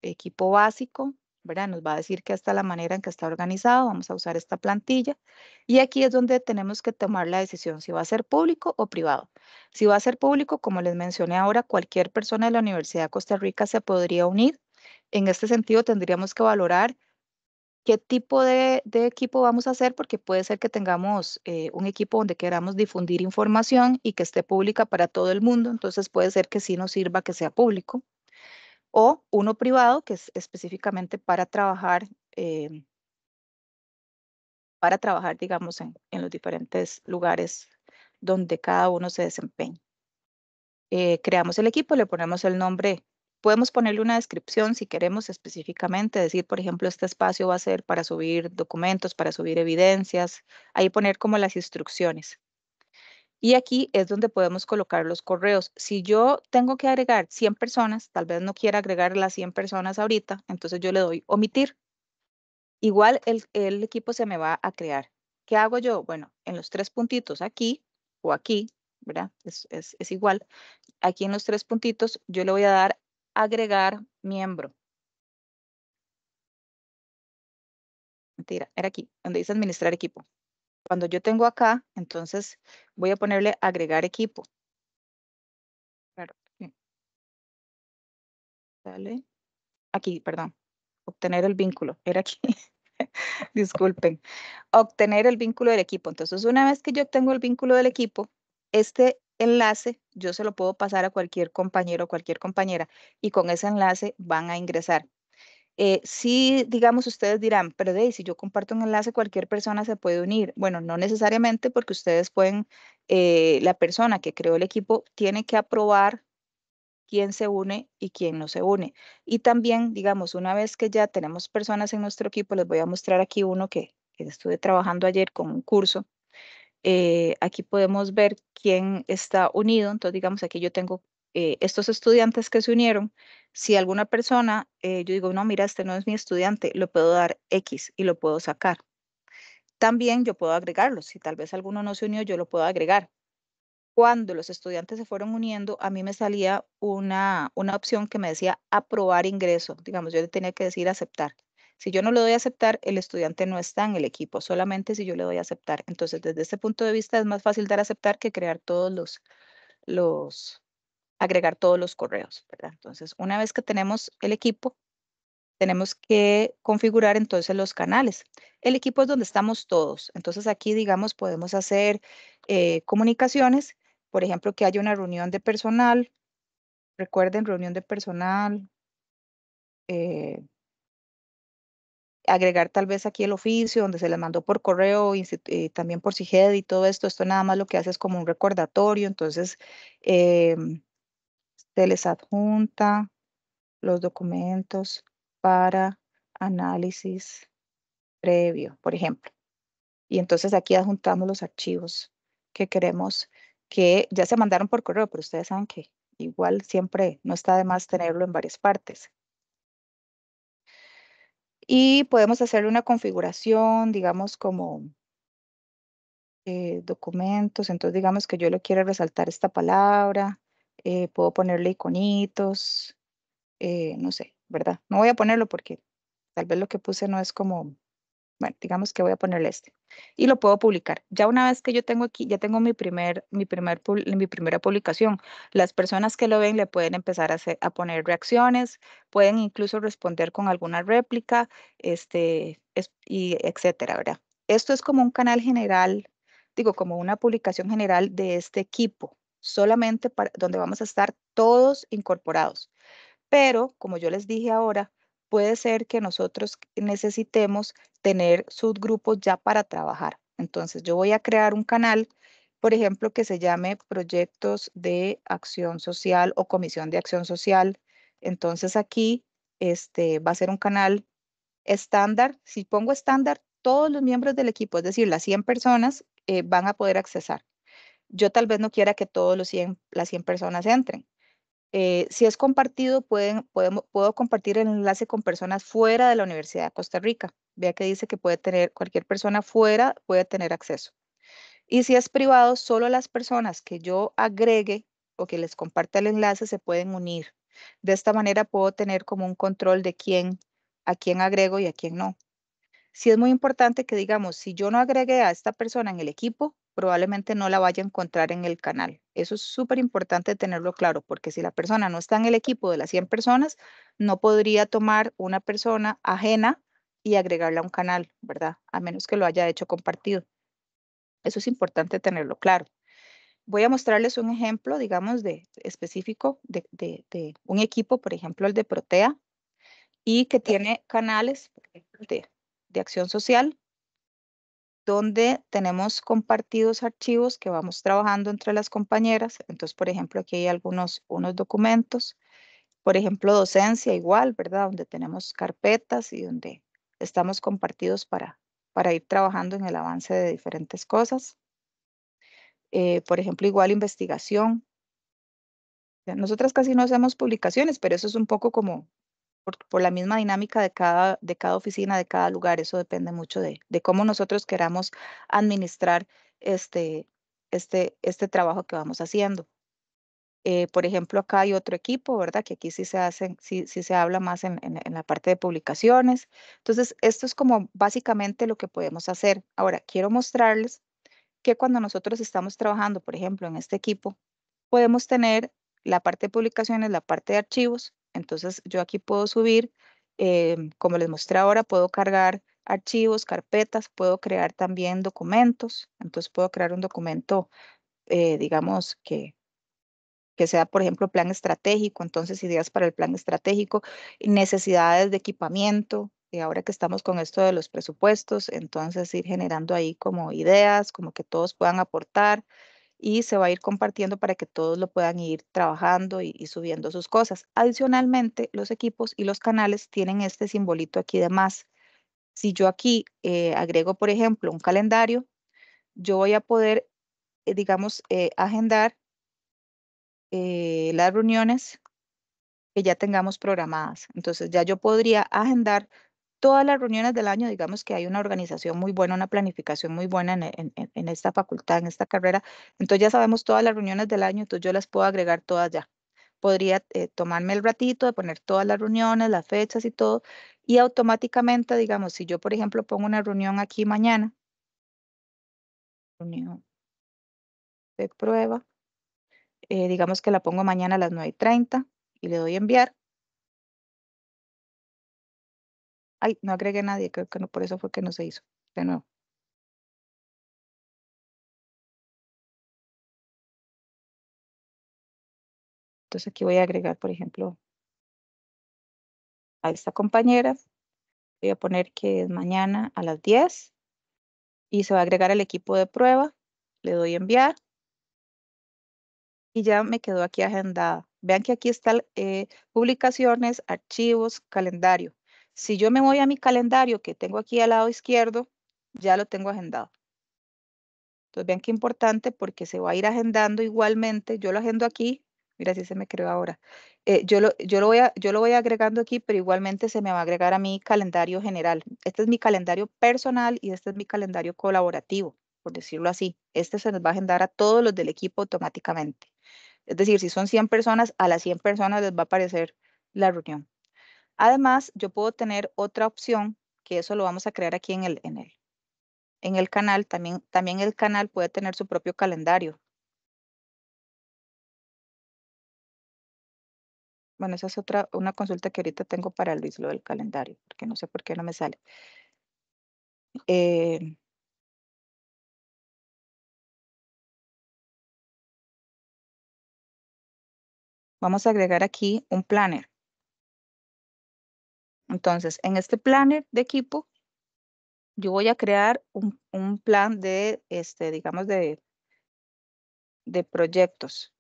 [SPEAKER 5] equipo básico, ¿verdad? Nos va a decir que hasta la manera en que está organizado, vamos a usar esta plantilla. Y aquí es donde tenemos que tomar la decisión si va a ser público o privado. Si va a ser público, como les mencioné ahora, cualquier persona de la Universidad de Costa Rica se podría unir. En este sentido, tendríamos que valorar qué tipo de, equipo vamos a hacer, porque puede ser que tengamos eh, un equipo donde queramos difundir información y que esté pública para todo el mundo, entonces puede ser que sí nos sirva que sea público, o uno privado que es específicamente para trabajar, em, para trabajar, digamos, en, los diferentes lugares donde cada uno se desempeña. Eh, creamos el equipo, le ponemos el nombre Podemos ponerle una descripción si queremos específicamente, decir, por ejemplo, este espacio va a ser para subir documentos, para subir evidencias, ahí poner como las instrucciones. Y aquí es donde podemos colocar los correos. Si yo tengo que agregar 100 personas, tal vez no quiera agregar las 100 personas ahorita, entonces yo le doy omitir. Igual el, equipo se me va a crear. ¿Qué hago yo? Bueno, en los tres puntitos aquí o aquí, ¿verdad? Es, es, igual. Aquí en los tres puntitos yo le voy a dar agregar miembro. Mentira,
[SPEAKER 7] era aquí, donde dice administrar equipo. Cuando yo tengo acá, entonces voy a ponerle agregar equipo. Claro.
[SPEAKER 5] Aquí, perdón. Obtener el vínculo. Era aquí. Disculpen. Obtener el vínculo del equipo. Entonces, una vez que yo tengo el vínculo del equipo, este enlace yo se lo puedo pasar a cualquier compañero o cualquier compañera y con ese enlace van a ingresar. Eh, si, digamos, ustedes dirán, pero si yo comparto un enlace, cualquier persona se puede unir. Bueno, no necesariamente porque ustedes pueden, eh, la persona que creó el equipo tiene que aprobar quién se une y quién no se une. Y también, digamos, una vez que ya tenemos personas en nuestro equipo, les voy a mostrar aquí uno que estuve trabajando ayer con un curso eh, aquí podemos ver quién está unido. Entonces, digamos, aquí yo tengo eh, estos estudiantes que se unieron. Si alguna persona, eh, yo digo, no, mira, este no es mi estudiante, lo puedo dar X y lo puedo sacar. También yo puedo agregarlo. Si tal vez alguno no se unió, yo lo puedo agregar. Cuando los estudiantes se fueron uniendo, a mí me salía una, una opción que me decía aprobar ingreso. Digamos, yo le tenía que decir aceptar. Si yo no le doy a aceptar, el estudiante no está en el equipo, solamente si yo le doy a aceptar. Entonces, desde este punto de vista es más fácil dar a aceptar que crear todos los, los agregar todos los correos, ¿verdad? Entonces, una vez que tenemos el equipo, tenemos que configurar entonces los canales. El equipo es donde estamos todos. Entonces, aquí, digamos, podemos hacer eh, comunicaciones. Por ejemplo, que haya una reunión de personal. Recuerden, reunión de personal. Eh, agregar tal vez aquí el oficio donde se les mandó por correo, y eh, también por SIGED y todo esto. Esto nada más lo que hace es como un recordatorio, entonces em, se les adjunta los documentos para análisis previo, por ejemplo. Y entonces aquí adjuntamos los archivos que queremos que ya se mandaron por correo, pero ustedes saben que igual siempre no está de más tenerlo en varias partes y podemos hacer una configuración, digamos, como eh, documentos. Entonces, digamos que yo le quiero resaltar esta palabra, eh, puedo ponerle iconitos, eh, no sé, ¿verdad? No voy a ponerlo porque tal vez lo que puse no es como bueno, digamos que voy a ponerle este y lo puedo publicar. Ya una vez que yo tengo aquí, ya tengo mi, primer, mi, primer, mi primera publicación, las personas que lo ven le pueden empezar a, poner reacciones, pueden incluso responder con alguna réplica, este, y etcétera, ¿verdad? Esto es como un canal general, digo, como una publicación general de este equipo, solamente para, donde vamos a estar todos incorporados. Pero, como yo les dije ahora, puede ser que nosotros necesitemos tener subgrupos ya para trabajar. Entonces, yo voy a crear un canal, por ejemplo, que se llame Proyectos de Acción Social o Comisión de Acción Social. Entonces, aquí este, va a ser un canal estándar. Si pongo estándar, todos los miembros del equipo, es decir, las 100 personas, eh, van a poder accesar. Yo tal vez no quiera que todos los 100, las 100 personas entren. Eh, si es compartido, puedo compartir el enlace con personas fuera de la Universidad de Costa Rica. Vea que dice que puede tener, cualquier persona fuera puede tener acceso. Y si es privado, solo las personas que yo agregue o que les comparta el enlace se pueden unir. De esta manera puedo tener como un control de quién, a quién agrego y a quién no. Si es muy importante que digamos, si yo no agregue a esta persona en el equipo, probablemente no la vaya a encontrar en el canal. Eso es súper importante tenerlo claro, porque si la persona no está en el equipo de las 100 personas, no podría tomar una persona ajena y agregarla a un canal, ¿verdad? A menos que lo haya hecho compartido. Eso es importante tenerlo claro. Voy a mostrarles un ejemplo, digamos, de específico de, un equipo, por ejemplo, el de Protea, y que tiene canales de, de acción social donde tenemos compartidos archivos que vamos trabajando entre las compañeras. Entonces, por ejemplo, aquí hay algunos unos documentos. Por ejemplo, docencia igual, ¿verdad? Donde tenemos carpetas y donde estamos compartidos para, para ir trabajando en el avance de diferentes cosas. Eh, por ejemplo, igual investigación. Nosotras casi no hacemos publicaciones, pero eso es un poco como por, la misma dinámica de cada, de cada oficina, de cada lugar. Eso depende mucho de, cómo nosotros queramos administrar este, este, este trabajo que vamos haciendo. Eh, por ejemplo, acá hay otro equipo, ¿verdad? Que aquí sí se hacen, se habla más en, en, la parte de publicaciones. Entonces, esto es como básicamente lo que podemos hacer. Ahora, quiero mostrarles que cuando nosotros estamos trabajando, por ejemplo, en este equipo, podemos tener la parte de publicaciones, la parte de archivos, entonces yo aquí puedo subir, em, como les mostré ahora, puedo cargar archivos, carpetas, puedo crear también documentos. Entonces puedo crear un documento, eh, digamos, que, que sea, por ejemplo, plan estratégico, entonces ideas para el plan estratégico, necesidades de equipamiento, y ahora que estamos con esto de los presupuestos, entonces ir generando ahí como ideas, como que todos puedan aportar, y se va a ir compartiendo para que todos lo puedan ir trabajando y, subiendo sus cosas. Adicionalmente, los equipos y los canales tienen este simbolito aquí de más. Si yo aquí eh, agrego, por ejemplo, un calendario, yo voy a poder, eh, digamos, eh, agendar las reuniones que ya tengamos programadas. Entonces ya yo podría agendar todas las reuniones del año, digamos que hay una organización muy buena, una planificación muy buena en, esta facultad, en esta carrera. Entonces ya sabemos todas las reuniones del año, entonces yo las puedo agregar todas ya. Podría eh, tomarme el ratito de poner todas las reuniones, las fechas y todo. Y automáticamente, digamos, si yo, por ejemplo, pongo una reunión aquí mañana,
[SPEAKER 7] reunión de prueba,
[SPEAKER 5] eh, digamos que la pongo mañana a las 9.30 y le doy enviar Ay, no agregué nadie, creo que no, por eso fue que no se hizo.
[SPEAKER 1] De nuevo.
[SPEAKER 7] Entonces aquí voy a agregar, por ejemplo,
[SPEAKER 5] a esta compañera. Voy a poner que es mañana a las 10 y se va a agregar el equipo de prueba. Le doy enviar y ya me quedó aquí agendada. Vean que aquí están eh, publicaciones, archivos, calendario. Si yo me voy a mi calendario que tengo aquí al lado izquierdo, ya lo tengo agendado. Entonces vean qué importante porque se va a ir agendando igualmente. Yo lo agendo aquí. Mira si se me creó ahora. Eh, yo, lo, yo, lo voy a, yo lo voy agregando aquí, pero igualmente se me va a agregar a mi calendario general. Este es mi calendario personal y este es mi calendario colaborativo, por decirlo así. Este se nos va a agendar a todos los del equipo automáticamente. Es decir, si son 100 personas, a las 100 personas les va a aparecer la reunión. Además, yo puedo tener otra opción, que eso lo vamos a crear aquí en el, en el, en el canal. También, también el canal puede tener su propio calendario.
[SPEAKER 7] Bueno, esa es otra, una consulta que ahorita tengo para el dislo del calendario, porque no sé por qué no me sale. Eh, vamos a agregar aquí un planner. Entonces, en este planner de equipo, yo voy a crear
[SPEAKER 5] un, plan de, este, digamos, de, proyectos.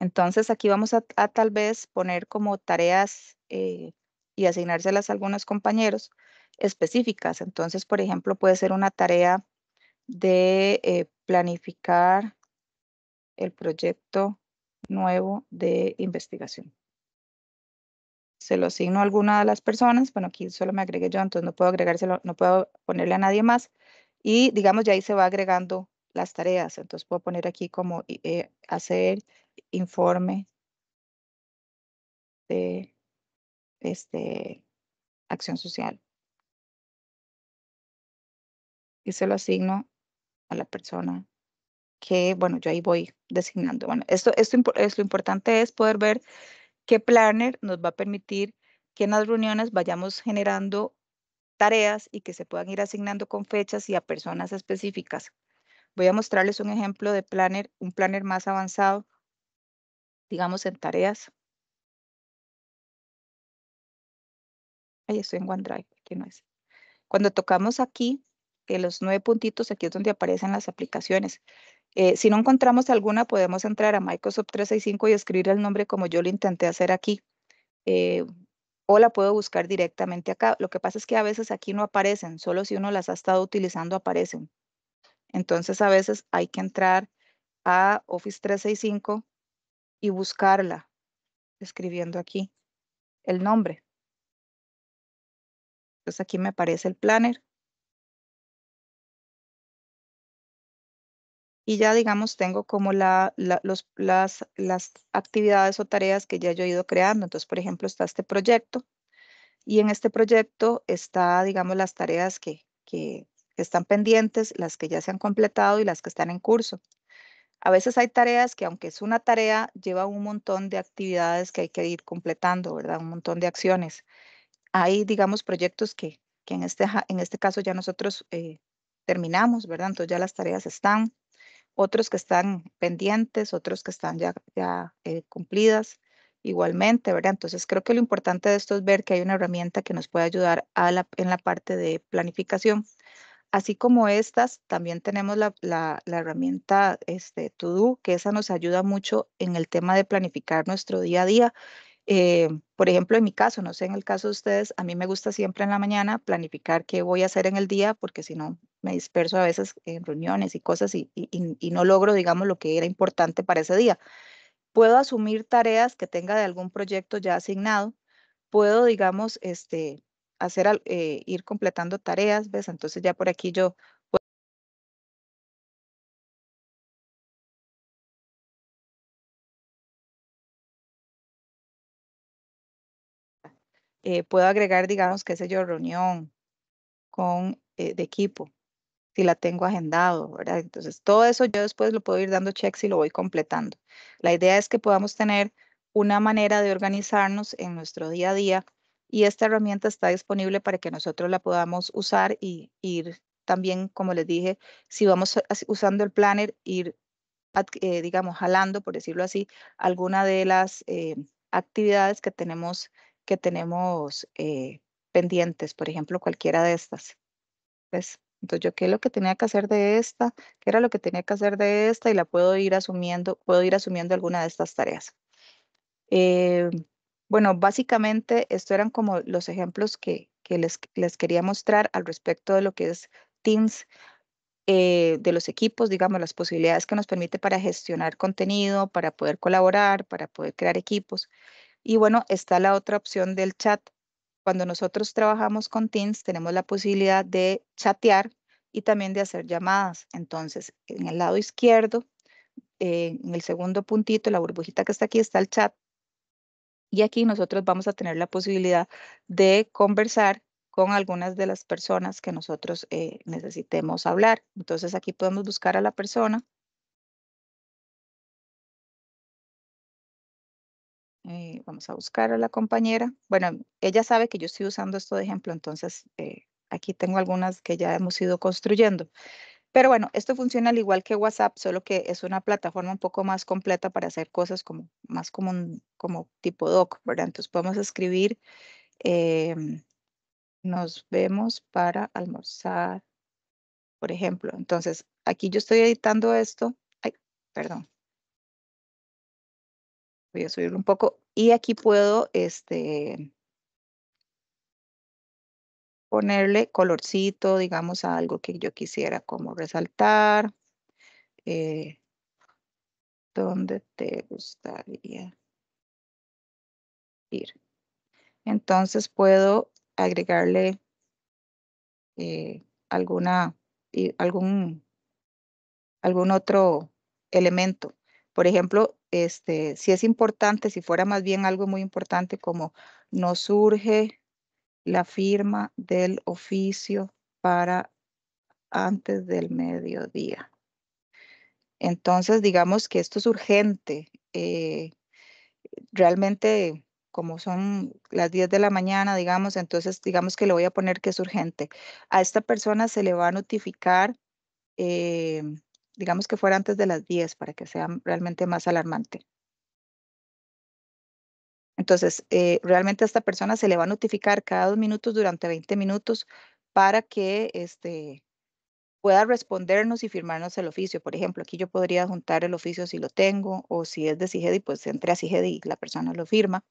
[SPEAKER 5] Entonces, aquí vamos a, tal vez poner como tareas eh, y asignárselas a algunos compañeros específicas. Entonces, por ejemplo, puede ser una tarea de eh, planificar el proyecto nuevo de investigación se lo asigno a alguna de las personas, bueno, aquí solo me agregué yo, entonces no puedo agregárselo, no puedo ponerle a nadie más, y digamos ya ahí se va agregando las tareas, entonces puedo poner aquí como eh, hacer informe de
[SPEAKER 7] este, acción social.
[SPEAKER 5] Y se lo asigno a la persona que, bueno, yo ahí voy designando. Bueno, esto, esto, es lo importante es poder ver que Planner nos va a permitir que en las reuniones vayamos generando tareas y que se puedan ir asignando con fechas y a personas específicas. Voy a mostrarles un ejemplo de planner, un planner más avanzado, digamos en tareas. Ahí estoy en OneDrive, aquí no es. Cuando tocamos aquí, en los nueve puntitos, aquí es donde aparecen las aplicaciones. Eh, si no encontramos alguna, podemos entrar a Microsoft 365 y escribir el nombre como yo lo intenté hacer aquí. Eh, o la puedo buscar directamente acá. Lo que pasa es que a veces aquí no aparecen, solo si uno las ha estado utilizando aparecen. Entonces a veces hay que entrar a Office 365 y buscarla, escribiendo aquí
[SPEAKER 7] el nombre. Entonces aquí me aparece el planner y ya digamos tengo como
[SPEAKER 5] la, las, actividades o tareas que ya yo he ido creando. Entonces, por ejemplo, está este proyecto y en este proyecto está, digamos, las tareas que, están pendientes, las que ya se han completado y las que están en curso. A veces hay tareas que aunque es una tarea, lleva un montón de actividades que hay que ir completando, ¿verdad? Un montón de acciones. Hay, digamos, proyectos que, en, este, en este caso ya nosotros eh, terminamos, ¿verdad? Entonces ya las tareas están otros que están pendientes, otros que están ya, ya eh, cumplidas igualmente, ¿verdad? Entonces creo que lo importante de esto es ver que hay una herramienta que nos puede ayudar a en la parte de planificación. Así como estas, también tenemos la, la, herramienta este, To Do, que esa nos ayuda mucho en el tema de planificar nuestro día a día eh, por ejemplo, en mi caso, no sé en el caso de ustedes, a mí me gusta siempre en la mañana planificar qué voy a hacer en el día, porque si no, me disperso a veces en reuniones y cosas y, no logro, digamos, lo que era importante para ese día. Puedo asumir tareas que tenga de algún proyecto ya asignado. Puedo, digamos, este, hacer, eh, ir completando tareas, ¿ves? Entonces
[SPEAKER 7] ya por aquí yo
[SPEAKER 5] Eh, puedo agregar, digamos, qué sé yo, reunión con, eh, de equipo, si la tengo agendado, ¿verdad? Entonces, todo eso yo después lo puedo ir dando checks y lo voy completando. La idea es que podamos tener una manera de organizarnos en nuestro día a día y esta herramienta está disponible para que nosotros la podamos usar y ir también, como les dije, si vamos usando el planner, ir, eh, digamos, jalando, por decirlo así, alguna de las actividades que tenemos que tenemos eh, pendientes, por ejemplo, cualquiera de estas. Entonces, yo qué es lo que tenía que hacer de esta, qué era lo que tenía que hacer de esta y la puedo ir asumiendo, puedo ir asumiendo alguna de estas tareas. Eh, bueno, básicamente estos eran como los ejemplos que, que les, les, quería mostrar al respecto de lo que es Teams, eh, de los equipos, digamos, las posibilidades que nos permite para gestionar contenido, para poder colaborar, para poder crear equipos. Y bueno, está la otra opción del chat. Cuando nosotros trabajamos con Teams, tenemos la posibilidad de chatear y también de hacer llamadas. Entonces, en el lado izquierdo, eh, en el segundo puntito, la burbujita que está aquí, está el chat. Y aquí nosotros vamos a tener la posibilidad de conversar con algunas de las personas que nosotros eh, necesitemos hablar. Entonces, aquí podemos buscar a la persona
[SPEAKER 7] Eh, vamos a buscar a la compañera.
[SPEAKER 5] Bueno, ella sabe que yo estoy usando esto de ejemplo, entonces eh, aquí tengo algunas que ya hemos ido construyendo. Pero bueno, esto funciona al igual que WhatsApp, solo que es una plataforma un poco más completa para hacer cosas como más como, un, como tipo doc, ¿verdad? Entonces podemos escribir, em, nos vemos para almorzar, por ejemplo. Entonces aquí yo estoy editando esto. Ay, perdón.
[SPEAKER 7] Voy a subir un poco. Y aquí puedo este,
[SPEAKER 5] ponerle colorcito, digamos, a algo que yo quisiera como resaltar. Eh,
[SPEAKER 7] ¿Dónde te gustaría ir?
[SPEAKER 5] Entonces puedo agregarle eh, alguna, eh, algún, algún otro elemento. Por ejemplo, este, si es importante, si fuera más bien algo muy importante como no surge la firma del oficio para antes del mediodía. Entonces, digamos que esto es urgente. Eh, realmente, como son las 10 de la mañana, digamos, entonces, digamos que le voy a poner que es urgente. A esta persona se le va a notificar eh, digamos que fuera antes de las 10 para que sea realmente más alarmante. Entonces, eh, realmente a esta persona se le va a notificar cada dos minutos durante 20 minutos para que este, pueda respondernos y firmarnos el oficio. Por ejemplo, aquí yo podría juntar el oficio si lo tengo o si es de CIGEDI, pues entre a CIGEDI y la persona lo firma.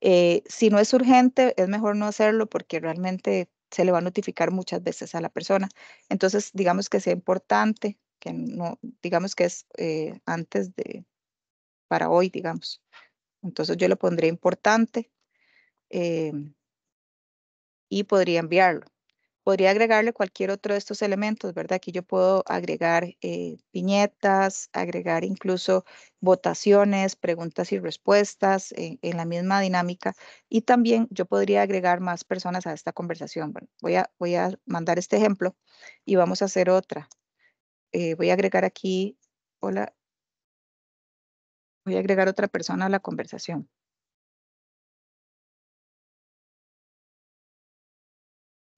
[SPEAKER 5] Eh, si no es urgente, es mejor no hacerlo porque realmente se le va a notificar muchas veces a la persona. Entonces, digamos que sea importante que no, digamos que es eh, antes de, para hoy, digamos. Entonces yo lo pondría importante em, y podría enviarlo. Podría agregarle cualquier otro de estos elementos, ¿verdad? Aquí yo puedo agregar piñetas eh, viñetas, agregar incluso votaciones, preguntas y respuestas en, eh, en, la misma dinámica. Y también yo podría agregar más personas a esta conversación. Bueno, voy a, voy a mandar este ejemplo y vamos a hacer otra. Eh, voy a agregar aquí, hola,
[SPEAKER 7] voy a agregar otra persona a la conversación.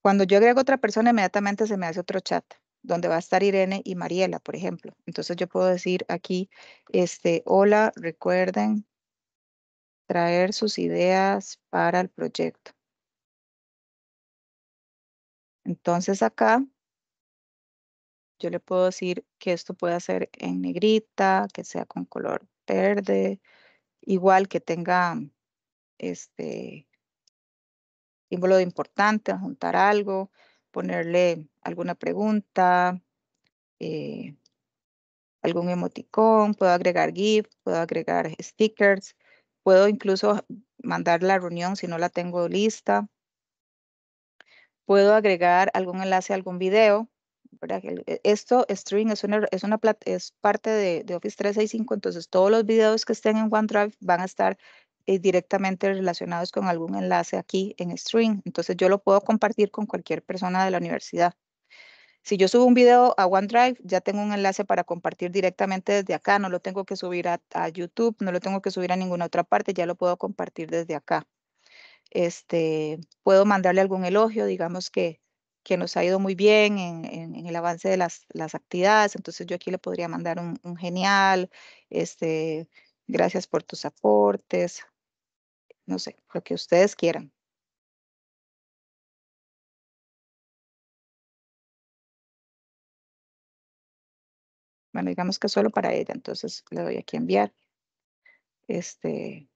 [SPEAKER 7] Cuando yo agrego otra persona, inmediatamente se me
[SPEAKER 5] hace otro chat, donde va a estar Irene y Mariela, por ejemplo. Entonces yo puedo decir aquí, este, hola, recuerden traer sus ideas para
[SPEAKER 7] el proyecto. Entonces acá
[SPEAKER 5] yo le puedo decir que esto puede ser en negrita, que sea con color verde, igual que tenga este símbolo de importante, juntar algo, ponerle alguna pregunta, eh, algún emoticón, puedo agregar GIF, puedo agregar stickers, puedo incluso mandar la reunión si no la tengo lista. Puedo agregar algún enlace a algún video e, esto, string, es, una, es, es parte de, Office 365, entonces todos los videos que estén en OneDrive van a estar eh, directamente relacionados con algún enlace aquí en string, Entonces yo lo puedo compartir con cualquier persona de la universidad. Si yo subo un video a OneDrive, ya tengo un enlace para compartir directamente desde acá. No lo tengo que subir a, a YouTube, no lo tengo que subir a ninguna otra parte, ya lo puedo compartir desde acá. Este, puedo mandarle algún elogio, digamos que que nos ha ido muy bien en, el avance de las, las, actividades. Entonces yo aquí le podría mandar un, genial, este, gracias por tus aportes, no sé, lo que ustedes
[SPEAKER 7] quieran.
[SPEAKER 1] Bueno, digamos que solo para ella, entonces le doy
[SPEAKER 5] aquí enviar. Este,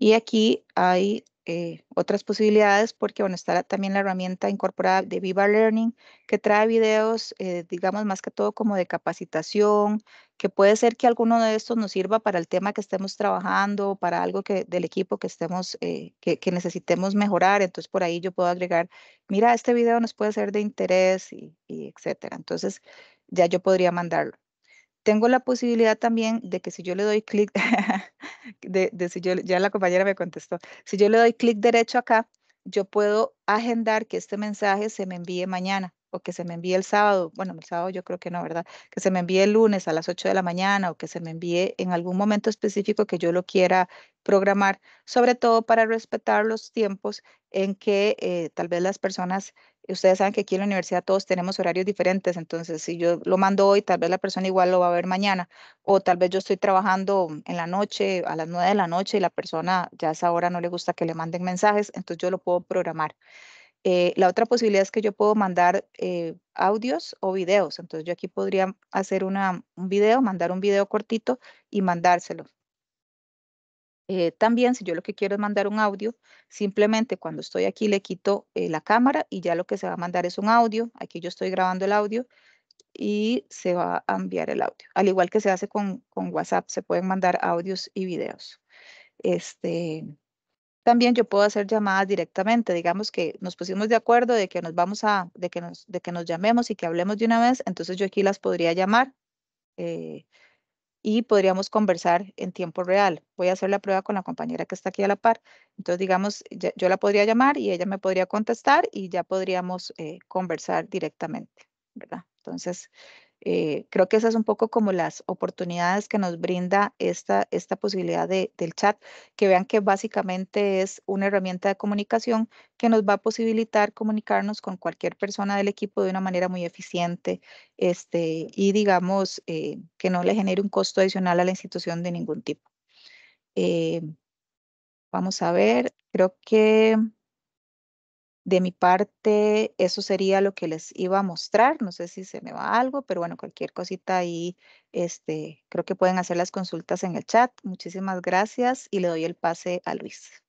[SPEAKER 5] y aquí hay eh, otras posibilidades porque, bueno, está también la herramienta incorporada de Viva Learning que trae videos, eh, digamos, más que todo como de capacitación, que puede ser que alguno de estos nos sirva para el tema que estemos trabajando, para algo que, del equipo que estemos, eh, que, necesitemos mejorar. Entonces, por ahí yo puedo agregar, mira, este video nos puede ser de interés y, y etcétera. Entonces, ya yo podría mandarlo tengo la posibilidad también de que si yo le doy clic, de, de, si yo, ya la compañera me contestó, si yo le doy clic derecho acá, yo puedo agendar que este mensaje se me envíe mañana o que se me envíe el sábado, bueno, el sábado yo creo que no, ¿verdad? Que se me envíe el lunes a las 8 de la mañana o que se me envíe en algún momento específico que yo lo quiera programar, sobre todo para respetar los tiempos en que eh, tal vez las personas, eh, ustedes saben que aquí en la universidad todos tenemos horarios diferentes, entonces si yo lo mando hoy, tal vez la persona igual lo va a ver mañana, o tal vez yo estoy trabajando en la noche, a las 9 de la noche, y la persona ya a esa hora no le gusta que le manden mensajes, entonces yo lo puedo programar. Eh, la otra posibilidad es que yo puedo mandar eh, audios o videos. Entonces yo aquí podría hacer un video, mandar un video cortito y mandárselo. Eh, también si yo lo que quiero es mandar un audio, simplemente cuando estoy aquí le quito la cámara y ya lo que se va a mandar es un audio. Aquí yo estoy grabando el audio y se va a enviar el audio. Al igual que se hace con, con WhatsApp, se pueden mandar audios y videos. Este, también yo puedo hacer llamadas directamente. Digamos que nos pusimos de acuerdo de que nos vamos a, de que nos, de que nos llamemos y que hablemos de una vez, entonces yo aquí las podría llamar eh, y podríamos conversar en tiempo real. Voy a hacer la prueba con la compañera que está aquí a la par. Entonces, digamos, yo la podría llamar y ella me podría contestar y ya podríamos eh, conversar directamente, ¿verdad? Entonces, eh, creo que esas son un poco como las oportunidades que nos brinda esta, esta posibilidad del chat, que vean que básicamente es una herramienta de comunicación que nos va a posibilitar comunicarnos con cualquier persona del equipo de una manera muy eficiente este, y digamos eh, que no le genere un costo adicional a la institución de ningún tipo. Eh, vamos a ver, creo que de mi parte, eso sería lo que les iba a mostrar. No sé si se me va algo, pero bueno, cualquier cosita ahí, este, creo que pueden hacer las consultas en el chat. Muchísimas gracias y le doy el pase a Luis.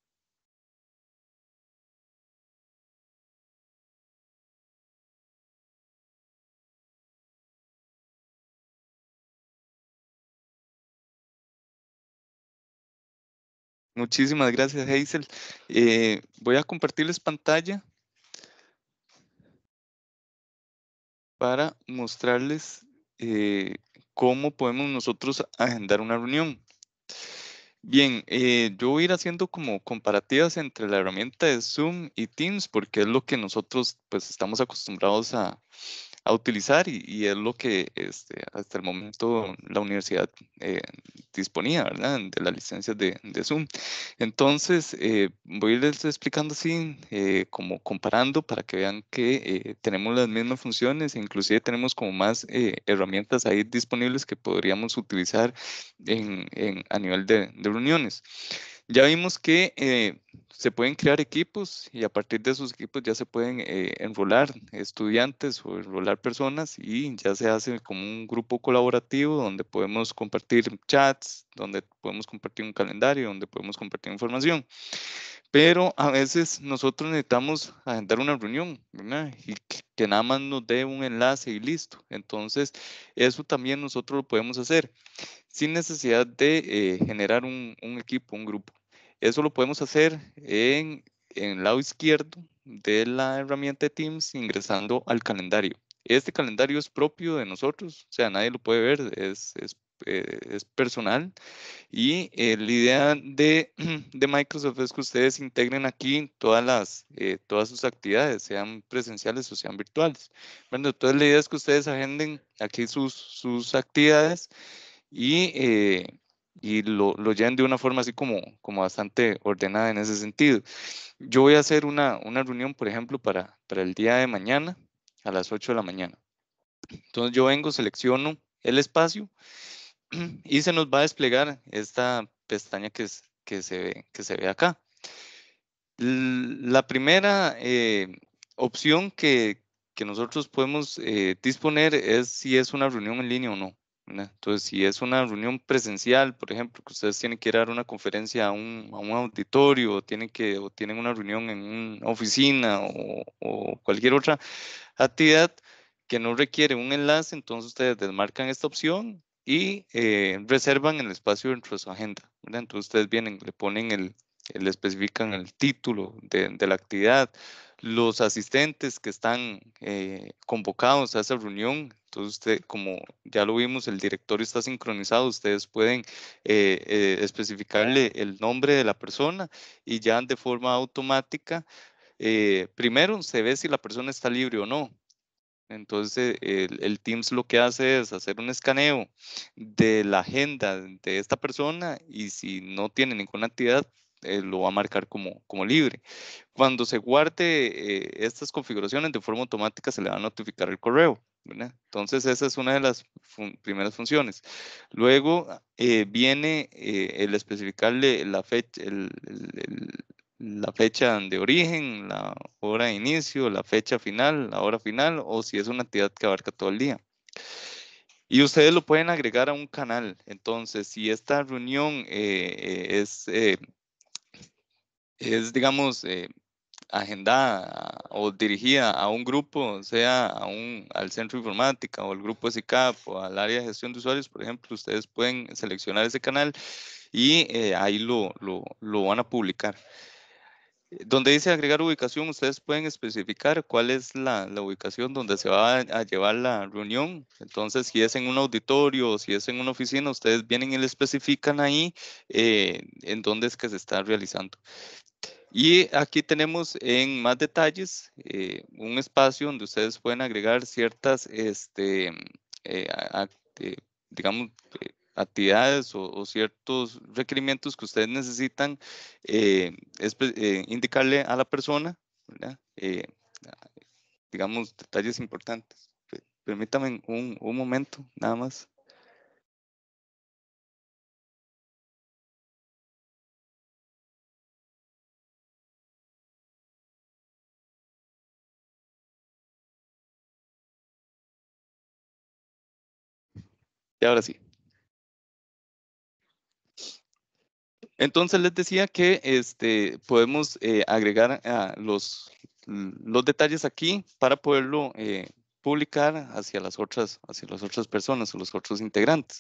[SPEAKER 1] Muchísimas gracias, Hazel.
[SPEAKER 6] Eh, voy a compartirles pantalla para mostrarles eh, cómo podemos nosotros agendar una reunión. Bien, eh, yo voy a ir haciendo como comparativas entre la herramienta de Zoom y Teams porque es lo que nosotros pues estamos acostumbrados a, a utilizar y, es lo que este, hasta el momento la universidad eh, disponía, ¿verdad? De la licencia de, Zoom. Entonces, eh, voy a irles explicando así, eh, como comparando para que vean que tenemos las mismas funciones e inclusive tenemos como más herramientas ahí disponibles que podríamos utilizar en, a nivel de reuniones. Ya vimos que eh, se pueden crear equipos y a partir de esos equipos ya se pueden eh, enrolar estudiantes o enrolar personas y ya se hace como un grupo colaborativo donde podemos compartir chats, donde podemos compartir un calendario, donde podemos compartir información pero a veces nosotros necesitamos agendar una reunión, ¿verdad? Y que, nada más nos dé un enlace y listo. Entonces, eso también nosotros lo podemos hacer sin necesidad de eh, generar un, equipo, un grupo. Eso lo podemos hacer en, el lado izquierdo de la herramienta Teams ingresando al calendario. Este calendario es propio de nosotros, o sea, nadie lo puede ver, es, es eh, es personal. Y eh, la idea de, de, Microsoft es que ustedes integren aquí todas, las, eh, todas sus actividades, sean presenciales o sean virtuales. Bueno, entonces la idea es que ustedes agenden aquí sus, sus actividades y, y lo, lo, lleven de una forma así como, como bastante ordenada en ese sentido. Yo voy a hacer una, una reunión, por ejemplo, para, para el día de mañana a las 8 de la mañana. Entonces yo vengo, selecciono el espacio y se nos va a desplegar esta pestaña que, que, se, ve, que se ve acá. La primera eh, opción que, que, nosotros podemos eh, disponer es si es una reunión en línea o no. Entonces, si es una reunión presencial, por ejemplo, que ustedes tienen que ir a dar una conferencia a un, a un auditorio o tienen, que, o tienen una reunión en una oficina o, o cualquier otra actividad que no requiere un enlace, entonces ustedes desmarcan esta opción y eh, reservan el espacio dentro de su agenda. Entonces ustedes vienen, le ponen el, eh, le especifican el título de, la actividad, los asistentes que están eh, convocados a esa reunión. Entonces, usted, como ya lo vimos, el directorio está sincronizado, ustedes pueden especificarle el nombre de la persona y ya de forma automática, primero se ve si la persona está libre o no. Entonces, el, Teams lo que hace es hacer un escaneo de la agenda de esta persona y si no tiene ninguna actividad, eh, lo va a marcar como, como libre. Cuando se guarde eh, estas configuraciones de forma automática, se le va a notificar el correo. Entonces, esa es una de las primeras funciones. Luego eh, viene el especificarle la fecha, el, la fecha de origen, la hora de inicio, la fecha final, la hora final, o si es una actividad que abarca todo el día. Y ustedes lo pueden agregar a un canal. Entonces, si esta reunión eh, eh, es, eh, es, digamos, agendada o dirigida a un grupo, sea a un, al centro de informática o al grupo SICAP o al área de gestión de usuarios, por ejemplo, ustedes pueden seleccionar ese canal y ahí lo, lo van a publicar. Donde dice agregar ubicación, ustedes pueden especificar cuál es la, ubicación donde se va a, llevar la reunión. Entonces, si es en un auditorio o si es en una oficina, ustedes vienen y le especifican ahí eh, en dónde es que se está realizando. Y aquí tenemos en más detalles eh, un espacio donde ustedes pueden agregar ciertas, este, eh, digamos, actividades o, ciertos requerimientos que ustedes necesitan eh, eh, indicarle a la persona, eh, digamos, detalles importantes. Permítame un, un momento, nada más. Y ahora sí. Entonces les decía que este, podemos eh, agregar los, detalles aquí para poderlo eh, publicar hacia las, otras, hacia las otras personas o los otros integrantes.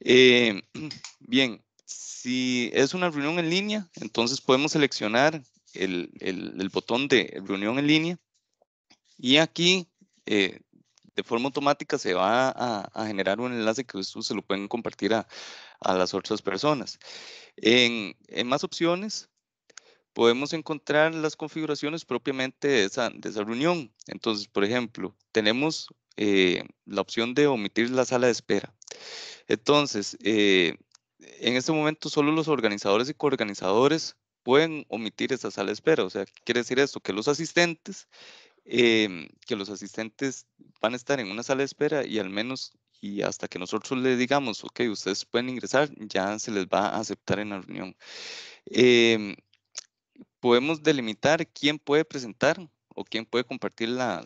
[SPEAKER 6] Eh, bien, si es una reunión en línea, entonces podemos seleccionar el botón de reunión en línea y aquí de forma automática se va a, generar un enlace que ustedes se lo pueden compartir a, a las otras personas. En, más opciones, podemos encontrar las configuraciones propiamente de esa, de esa reunión. Entonces, por ejemplo, tenemos eh, la opción de omitir la sala de espera. Entonces, eh, en este momento solo los organizadores y coorganizadores pueden omitir esa sala de espera. O sea, quiere decir esto? Que los asistentes Em, que los asistentes van a estar en una sala de espera y al menos y hasta que nosotros le digamos, ok, ustedes pueden ingresar, ya se les va a aceptar en la reunión. Em, podemos delimitar quién puede presentar o quién puede compartir la,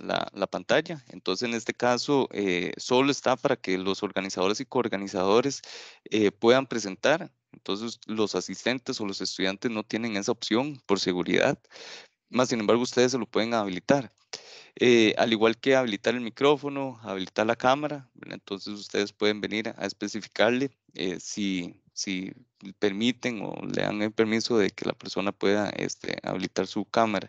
[SPEAKER 6] pantalla. Entonces, en este caso, eh, solo está para que los organizadores y coorganizadores eh, puedan presentar. Entonces, los asistentes o los estudiantes no tienen esa opción por seguridad. Más sin embargo, ustedes se lo pueden habilitar. Eh, al igual que habilitar el micrófono, habilitar la cámara, entonces ustedes pueden venir a especificarle eh, si, si permiten o le dan el permiso de que la persona pueda este, habilitar su cámara.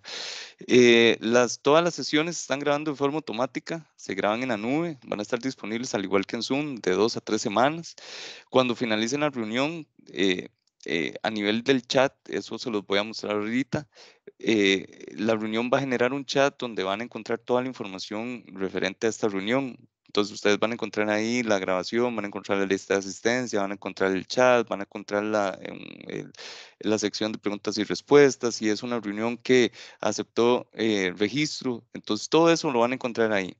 [SPEAKER 6] Eh, todas las sesiones se están grabando de forma automática, se graban en la nube, van a estar disponibles al igual que en Zoom de dos a tres semanas. Cuando finalicen la reunión, a nivel del chat, eso se los voy a mostrar ahorita, eh, la reunión va a generar un chat donde van a encontrar toda la información referente a esta reunión. Entonces ustedes van a encontrar ahí la grabación, van a encontrar la lista de asistencia, van a encontrar el chat, van a encontrar la, em, la sección de preguntas y respuestas, si es una reunión que aceptó el eh, registro. Entonces todo eso lo van a encontrar ahí.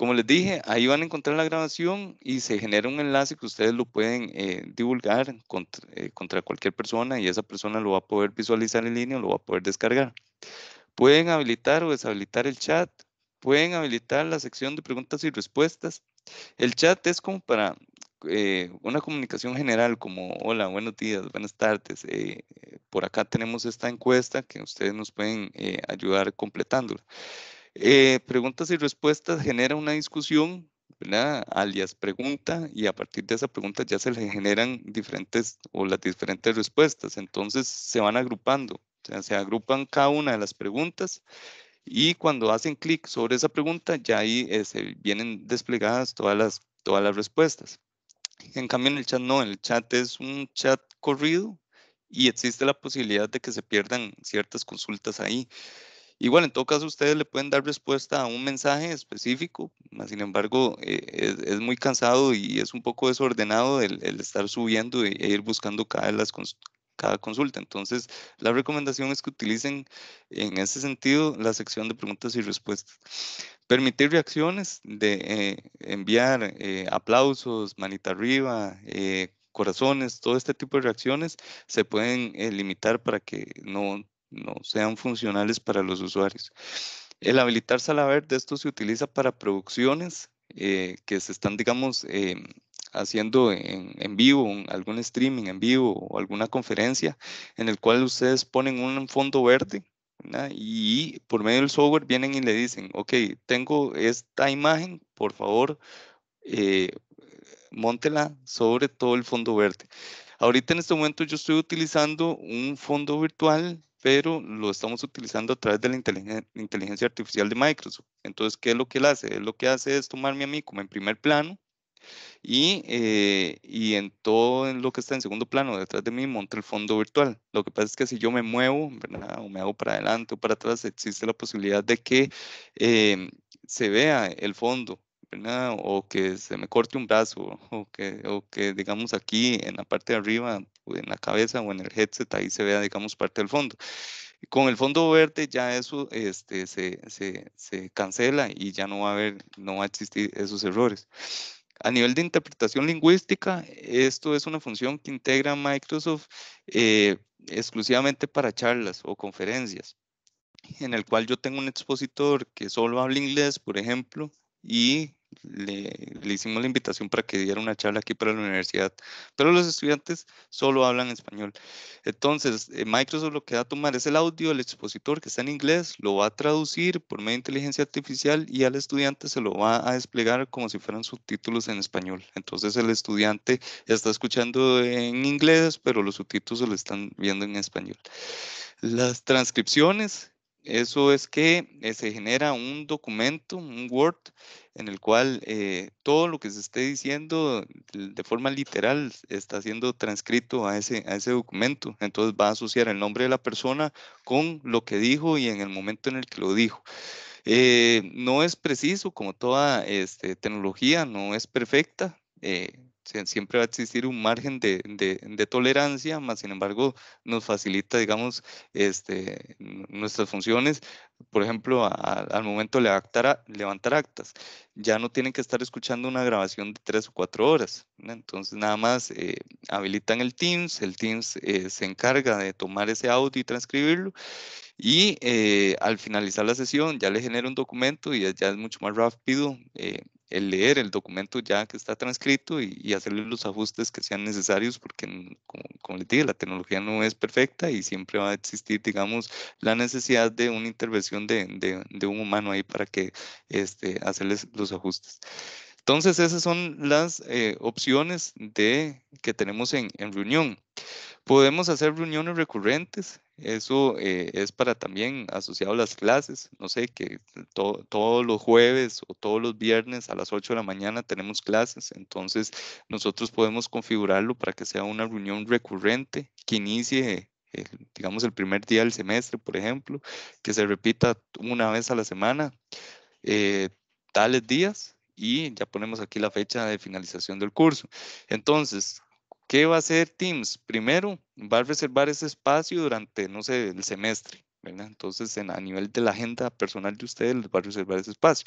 [SPEAKER 6] Como les dije, ahí van a encontrar la grabación y se genera un enlace que ustedes lo pueden eh, divulgar eh, contra, cualquier persona y esa persona lo va a poder visualizar en línea o lo va a poder descargar. Pueden habilitar o deshabilitar el chat, pueden habilitar la sección de preguntas y respuestas. El chat es como para eh, una comunicación general como hola, buenos días, buenas tardes. por acá tenemos esta encuesta que ustedes nos pueden ayudar completándola. Eh, preguntas y respuestas genera una discusión, ¿verdad? alias pregunta, y a partir de esa pregunta ya se le generan diferentes o las diferentes respuestas. Entonces se van agrupando, o sea, se agrupan cada una de las preguntas y cuando hacen clic sobre esa pregunta ya ahí eh, se vienen desplegadas todas las, todas las respuestas. En cambio en el chat no, el chat es un chat corrido y existe la posibilidad de que se pierdan ciertas consultas ahí. Igual, en todo caso, ustedes le pueden dar respuesta a un mensaje específico, sin embargo, eh, es, muy cansado y es un poco desordenado el, estar subiendo e, e, ir buscando cada, las cada consulta. Entonces, la recomendación es que utilicen en ese sentido la sección de preguntas y respuestas. Permitir reacciones de eh, enviar eh, aplausos, manita arriba, corazones, todo este tipo de reacciones se pueden limitar para que no no sean funcionales para los usuarios. El habilitar sala verde, esto se utiliza para producciones eh, que se están, digamos, eh, haciendo en, vivo, algún streaming en vivo o alguna conferencia en el cual ustedes ponen un fondo verde y por medio del software vienen y le dicen, ok, tengo esta imagen, por favor, eh, montela sobre todo el fondo verde. Ahorita en este momento yo estoy utilizando un fondo virtual pero lo estamos utilizando a través de la inteligencia, artificial de Microsoft. Entonces, ¿qué es lo que él hace? lo que hace es tomarme a mí como en primer plano y, eh, y en todo lo que está en segundo plano, detrás de mí, monta el fondo virtual. Lo que pasa es que si yo me muevo, ¿verdad? o me hago para adelante o para atrás, existe la posibilidad de que em, se vea el fondo ¿verdad? o que se me corte un brazo, o que, o que digamos aquí en la parte de arriba en la cabeza o en el headset, ahí se vea, digamos, parte del fondo. Con el fondo verde ya eso este, se, se, se cancela y ya no va a haber, no va a existir esos errores. A nivel de interpretación lingüística, esto es una función que integra Microsoft eh, exclusivamente para charlas o conferencias, en el cual yo tengo un expositor que solo habla inglés, por ejemplo, y le, hicimos la invitación para que diera una charla aquí para la universidad, pero los estudiantes solo hablan español. Entonces, eh, Microsoft lo que va a tomar es el audio del expositor que está en inglés, lo va a traducir por medio de inteligencia artificial y al estudiante se lo va a desplegar como si fueran subtítulos en español. Entonces, el estudiante está escuchando en inglés, pero los subtítulos se lo están viendo en español. Las transcripciones eso es que eh, se genera un documento, un Word, en el cual eh, todo lo que se esté diciendo de forma literal está siendo transcrito a ese, a ese documento. Entonces va a asociar el nombre de la persona con lo que dijo y en el momento en el que lo dijo. Eh, no es preciso, como toda este, tecnología, no es perfecta siempre va a existir un margen de, de, tolerancia, más sin embargo nos facilita, digamos, este, nuestras funciones, por ejemplo, al momento de levantar, levantar actas. Ya no tienen que estar escuchando una grabación de tres o cuatro horas. Entonces, nada más eh, habilitan el Teams, el Teams eh, se encarga de tomar ese audio y transcribirlo. Y eh, al finalizar la sesión ya le genera un documento y ya es mucho más rápido el leer el documento ya que está transcrito y, hacerle los ajustes que sean necesarios, porque como, les dije, la tecnología no es perfecta y siempre va a existir, digamos, la necesidad de una intervención de, un humano ahí para que este, hacerles los ajustes. Entonces, esas son las eh, opciones de, que tenemos en, reunión. Podemos hacer reuniones recurrentes. Eso eh, es para también asociado a las clases. No sé, que todos los jueves o todos los viernes a las 8 de la mañana tenemos clases. Entonces, nosotros podemos configurarlo para que sea una reunión recurrente que inicie digamos, el primer día del semestre, por ejemplo, que se repita una vez a la semana, eh, tales días, y ya ponemos aquí la fecha de finalización del curso. Entonces, ¿qué va a hacer Teams? Primero, va a reservar ese espacio durante, no sé, el semestre. Entonces, en, a nivel de la agenda personal de ustedes, les va a reservar ese espacio.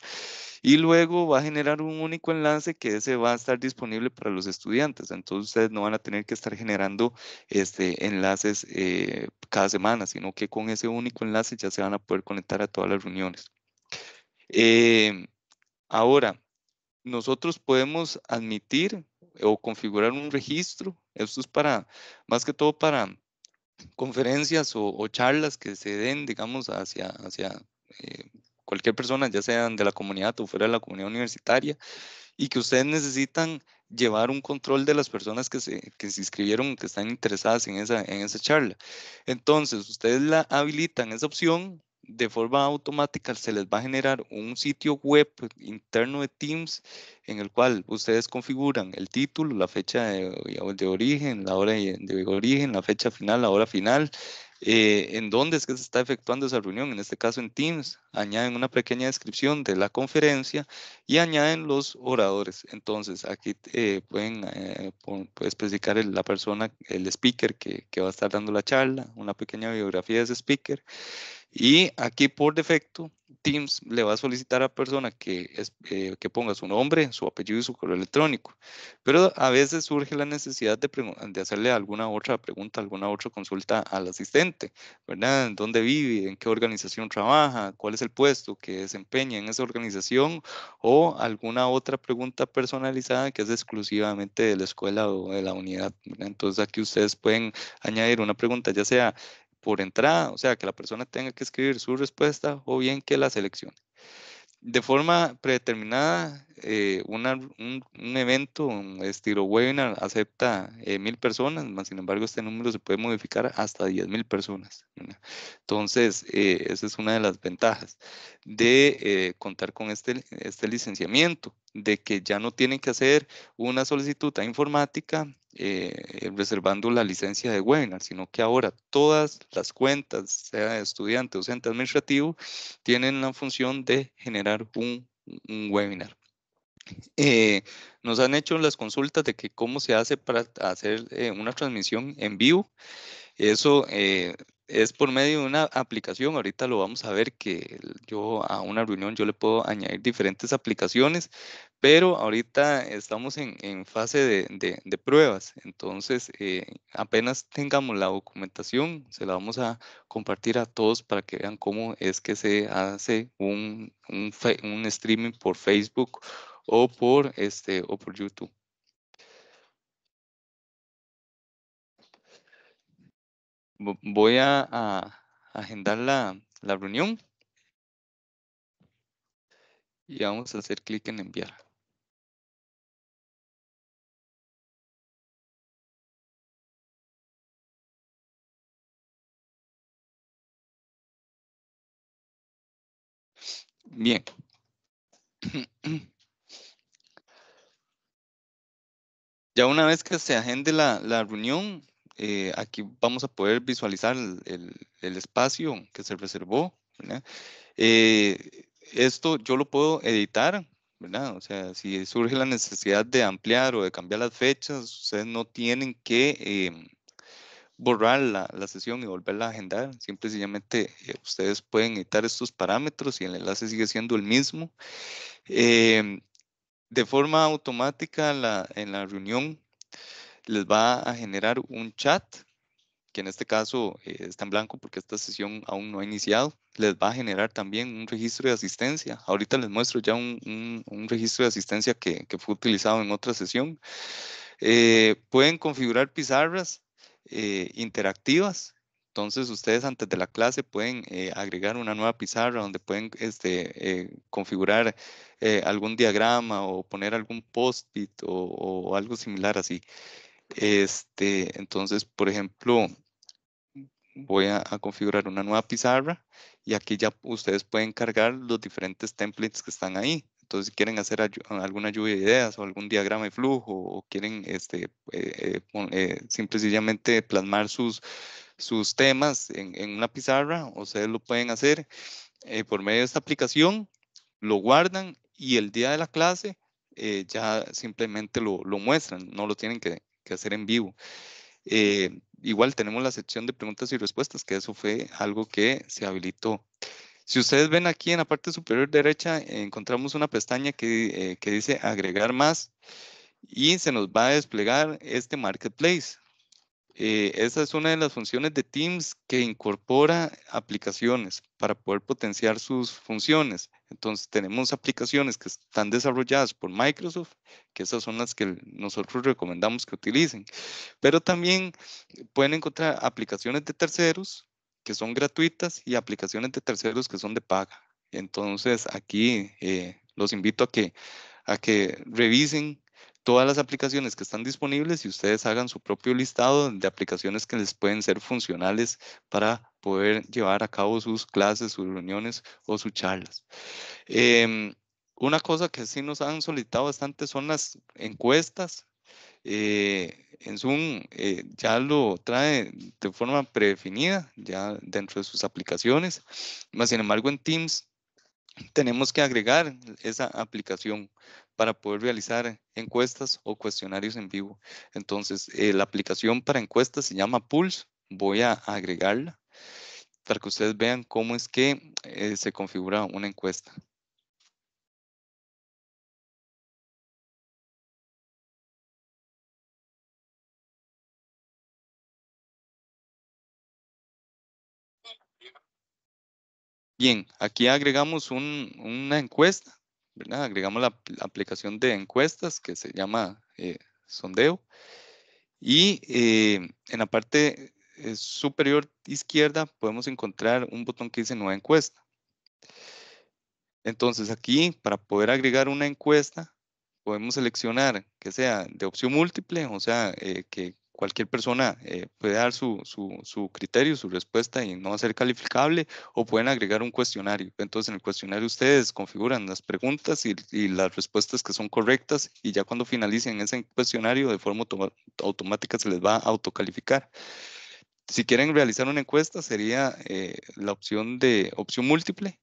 [SPEAKER 6] Y luego va a generar un único enlace que ese va a estar disponible para los estudiantes. Entonces, ustedes no van a tener que estar generando este, enlaces eh, cada semana, sino que con ese único enlace ya se van a poder conectar a todas las reuniones. Eh, ahora, nosotros podemos admitir o configurar un registro. Esto es para, más que todo para conferencias o, charlas que se den, digamos, hacia, hacia eh, cualquier persona, ya sean de la comunidad o fuera de la comunidad universitaria, y que ustedes necesitan llevar un control de las personas que se, que se inscribieron, que están interesadas en esa, en esa charla. Entonces, ustedes la habilitan esa opción de forma automática se les va a generar un sitio web interno de Teams en el cual ustedes configuran el título, la fecha de, origen, la hora de, origen, la fecha final, la hora final, eh, en dónde es que se está efectuando esa reunión, en este caso en Teams, añaden una pequeña descripción de la conferencia y añaden los oradores. Entonces, aquí eh, pueden eh, especificar la persona, el speaker que, que va a estar dando la charla, una pequeña biografía de ese speaker. Y aquí por defecto, Teams le va a solicitar a la persona que, es, eh, que ponga su nombre, su apellido y su correo electrónico. Pero a veces surge la necesidad de, hacerle alguna otra pregunta, alguna otra consulta al asistente, ¿verdad? dónde vive? ¿En qué organización trabaja? ¿Cuál es el puesto que desempeña en esa organización? O alguna otra pregunta personalizada que es exclusivamente de la escuela o de la unidad. Entonces aquí ustedes pueden añadir una pregunta, ya sea por entrada, o sea, que la persona tenga que escribir su respuesta o bien que la seleccione. De forma predeterminada, eh, un evento, un, evento estilo webinar acepta eh, mil personas, más sin embargo este número se puede modificar hasta diez mil personas. Entonces, eh, esa es una de las ventajas de contar con este, este licenciamiento, de que ya no tienen que hacer una solicitud a informática reservando la licencia de webinar, sino que ahora todas las cuentas, sea estudiante, o docente, administrativo, tienen la función de generar un webinar. Eh, nos han hecho las consultas de que cómo se hace para hacer eh, una transmisión en vivo. Eso eh, es por medio de una aplicación. Ahorita lo vamos a ver que yo a una reunión yo le puedo añadir diferentes aplicaciones, pero ahorita estamos en, en fase de, de, pruebas. Entonces, apenas tengamos la documentación, se la vamos a compartir a todos para que vean cómo es que se hace un, un streaming por Facebook o por, este, o por YouTube. Voy a,
[SPEAKER 1] agendar la, la reunión y vamos a hacer clic en enviar. Bien.
[SPEAKER 6] Ya una vez que se agende la, la reunión, eh, aquí vamos a poder visualizar el, el, espacio que se reservó. Eh, esto yo lo puedo editar, ¿verdad? O sea, si surge la necesidad de ampliar o de cambiar las fechas, ustedes no tienen que em, borrar la, la, sesión y volverla a agendar. Simple y sencillamente eh, ustedes pueden editar estos parámetros y el enlace sigue siendo el mismo. Em, de forma automática en la reunión les va a generar un chat, que en este caso eh, está en blanco porque esta sesión aún no ha iniciado. Les va a generar también un registro de asistencia. Ahorita les muestro ya un, registro de asistencia que, fue utilizado en otra sesión. Eh, pueden configurar pizarras eh, interactivas entonces, ustedes antes de la clase pueden eh, agregar una nueva pizarra donde pueden este, eh, configurar eh, algún diagrama o poner algún post-it o, algo similar así. Este, entonces, por ejemplo, voy a, configurar una nueva pizarra y aquí ya ustedes pueden cargar los diferentes templates que están ahí. Entonces, si quieren hacer alguna lluvia de ideas o algún diagrama de flujo o quieren este, simplemente plasmar sus, sus temas en, una pizarra, ustedes lo pueden hacer eh, por medio de esta aplicación, lo guardan y el día de la clase eh, ya simplemente lo, muestran, no lo tienen que, hacer en vivo. Eh, igual tenemos la sección de preguntas y respuestas, que eso fue algo que se habilitó. Si ustedes ven aquí en la parte superior derecha, encontramos una pestaña que, que, dice agregar más y se nos va a desplegar este marketplace. Eh, esa es una de las funciones de Teams que incorpora aplicaciones para poder potenciar sus funciones. Entonces tenemos aplicaciones que están desarrolladas por Microsoft, que esas son las que nosotros recomendamos que utilicen. Pero también pueden encontrar aplicaciones de terceros que son gratuitas y aplicaciones de terceros que son de paga. Entonces aquí eh, los invito a que, a que revisen todas las aplicaciones que están disponibles y ustedes hagan su propio listado de aplicaciones que les pueden ser funcionales para poder llevar a cabo sus clases, sus reuniones o sus charlas. Em, una cosa que sí nos han solicitado bastante son las encuestas. Eh, en Zoom eh, ya lo trae de forma predefinida, ya dentro de sus aplicaciones. Más sin embargo, en Teams tenemos que agregar esa aplicación para poder realizar encuestas o cuestionarios en vivo. Entonces, eh, la aplicación para encuestas se llama Pulse. Voy a agregarla para que ustedes vean cómo es que eh, se configura una encuesta. Bien, aquí agregamos una encuesta Agregamos la, aplicación de encuestas que se llama eh, sondeo. Y eh, en la parte eh, superior izquierda podemos encontrar un botón que dice nueva encuesta. Entonces aquí, para poder agregar una encuesta, podemos seleccionar que sea de opción múltiple, o sea, que cualquier persona eh, puede dar su, criterio, su respuesta y no a ser calificable o pueden agregar un cuestionario. Entonces en el cuestionario ustedes configuran las preguntas y, las respuestas que son correctas y ya cuando finalicen ese cuestionario de forma automática se les va a autocalificar. Si quieren realizar una encuesta sería eh, la opción de opción múltiple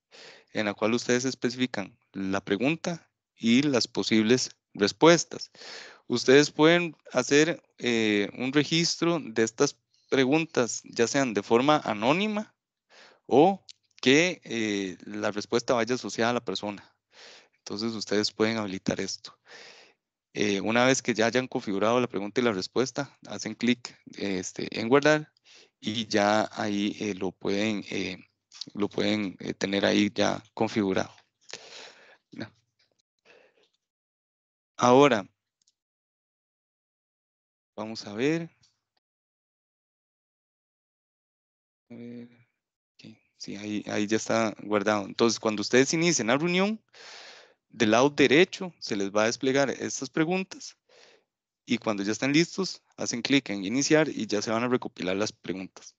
[SPEAKER 6] en la cual ustedes especifican la pregunta y las posibles respuestas Ustedes pueden hacer eh, un registro de estas preguntas, ya sean de forma anónima o que eh, la respuesta vaya asociada a la persona. Entonces ustedes pueden habilitar esto. Eh, una vez que ya hayan configurado la pregunta y la respuesta, hacen clic este, en guardar y ya ahí lo pueden, lo pueden tener ahí ya configurado. Ahora, Vamos a ver. Sí, ahí, ya está guardado. Entonces, cuando ustedes inicien la reunión, del lado derecho se les va a desplegar estas preguntas y cuando ya están listos, hacen clic en iniciar y ya se van a recopilar las preguntas.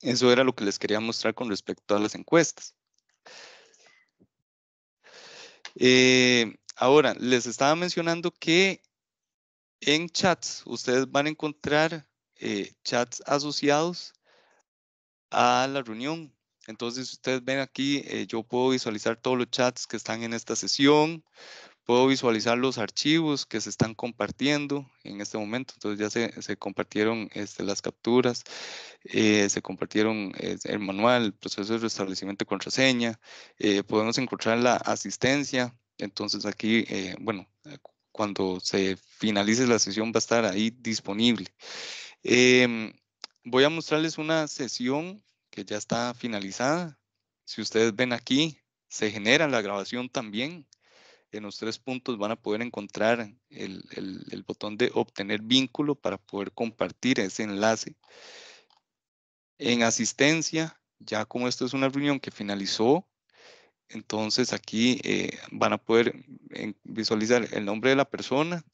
[SPEAKER 6] Eso era lo que les quería mostrar con respecto a las encuestas. Eh, ahora, les estaba mencionando que en chats, ustedes van a encontrar eh, chats asociados a la reunión. Entonces, ustedes ven aquí, eh, yo puedo visualizar todos los chats que están en esta sesión, puedo visualizar los archivos que se están compartiendo en este momento. Entonces ya se, se compartieron este, las capturas, eh, se compartieron el manual, el proceso de restablecimiento de contraseña, podemos encontrar la asistencia. Entonces aquí, bueno, cuando se finalice la sesión va a estar ahí disponible. Em, voy a mostrarles una sesión que ya está finalizada. Si ustedes ven aquí, se genera la grabación también. En los tres puntos van a poder encontrar el, el botón de obtener vínculo para poder compartir ese enlace. En asistencia, ya como esto es una reunión que finalizó, entonces aquí eh, van a poder eh, visualizar el nombre de la persona,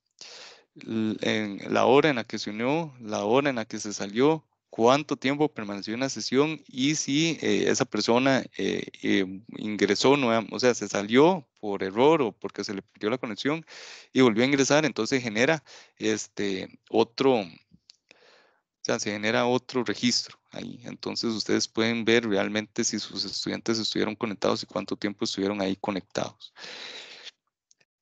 [SPEAKER 6] en la hora en la que se unió, la hora en la que se salió, cuánto tiempo permaneció en la sesión y si eh, esa persona ingresó, o sea, se salió por error o porque se le perdió la conexión y volvió a ingresar, entonces genera este otro, se genera otro registro ahí. Entonces ustedes pueden ver realmente si sus estudiantes estuvieron conectados y cuánto tiempo estuvieron ahí conectados.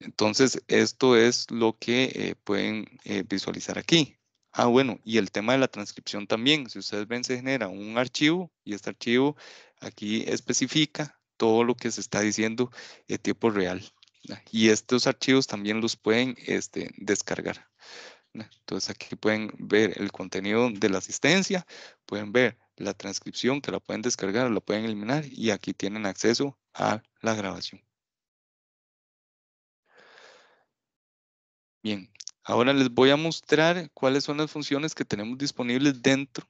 [SPEAKER 6] Entonces, esto es lo que eh, pueden eh, visualizar aquí. Ah, bueno, y el tema de la transcripción también. Si ustedes ven, se genera un archivo y este archivo aquí especifica todo lo que se está diciendo en tiempo real. Y estos archivos también los pueden este, descargar. Entonces aquí pueden ver el contenido de la asistencia, pueden ver la transcripción que la pueden descargar, o la pueden eliminar y aquí tienen acceso a la grabación. Bien, ahora les voy a mostrar cuáles son las funciones que tenemos disponibles dentro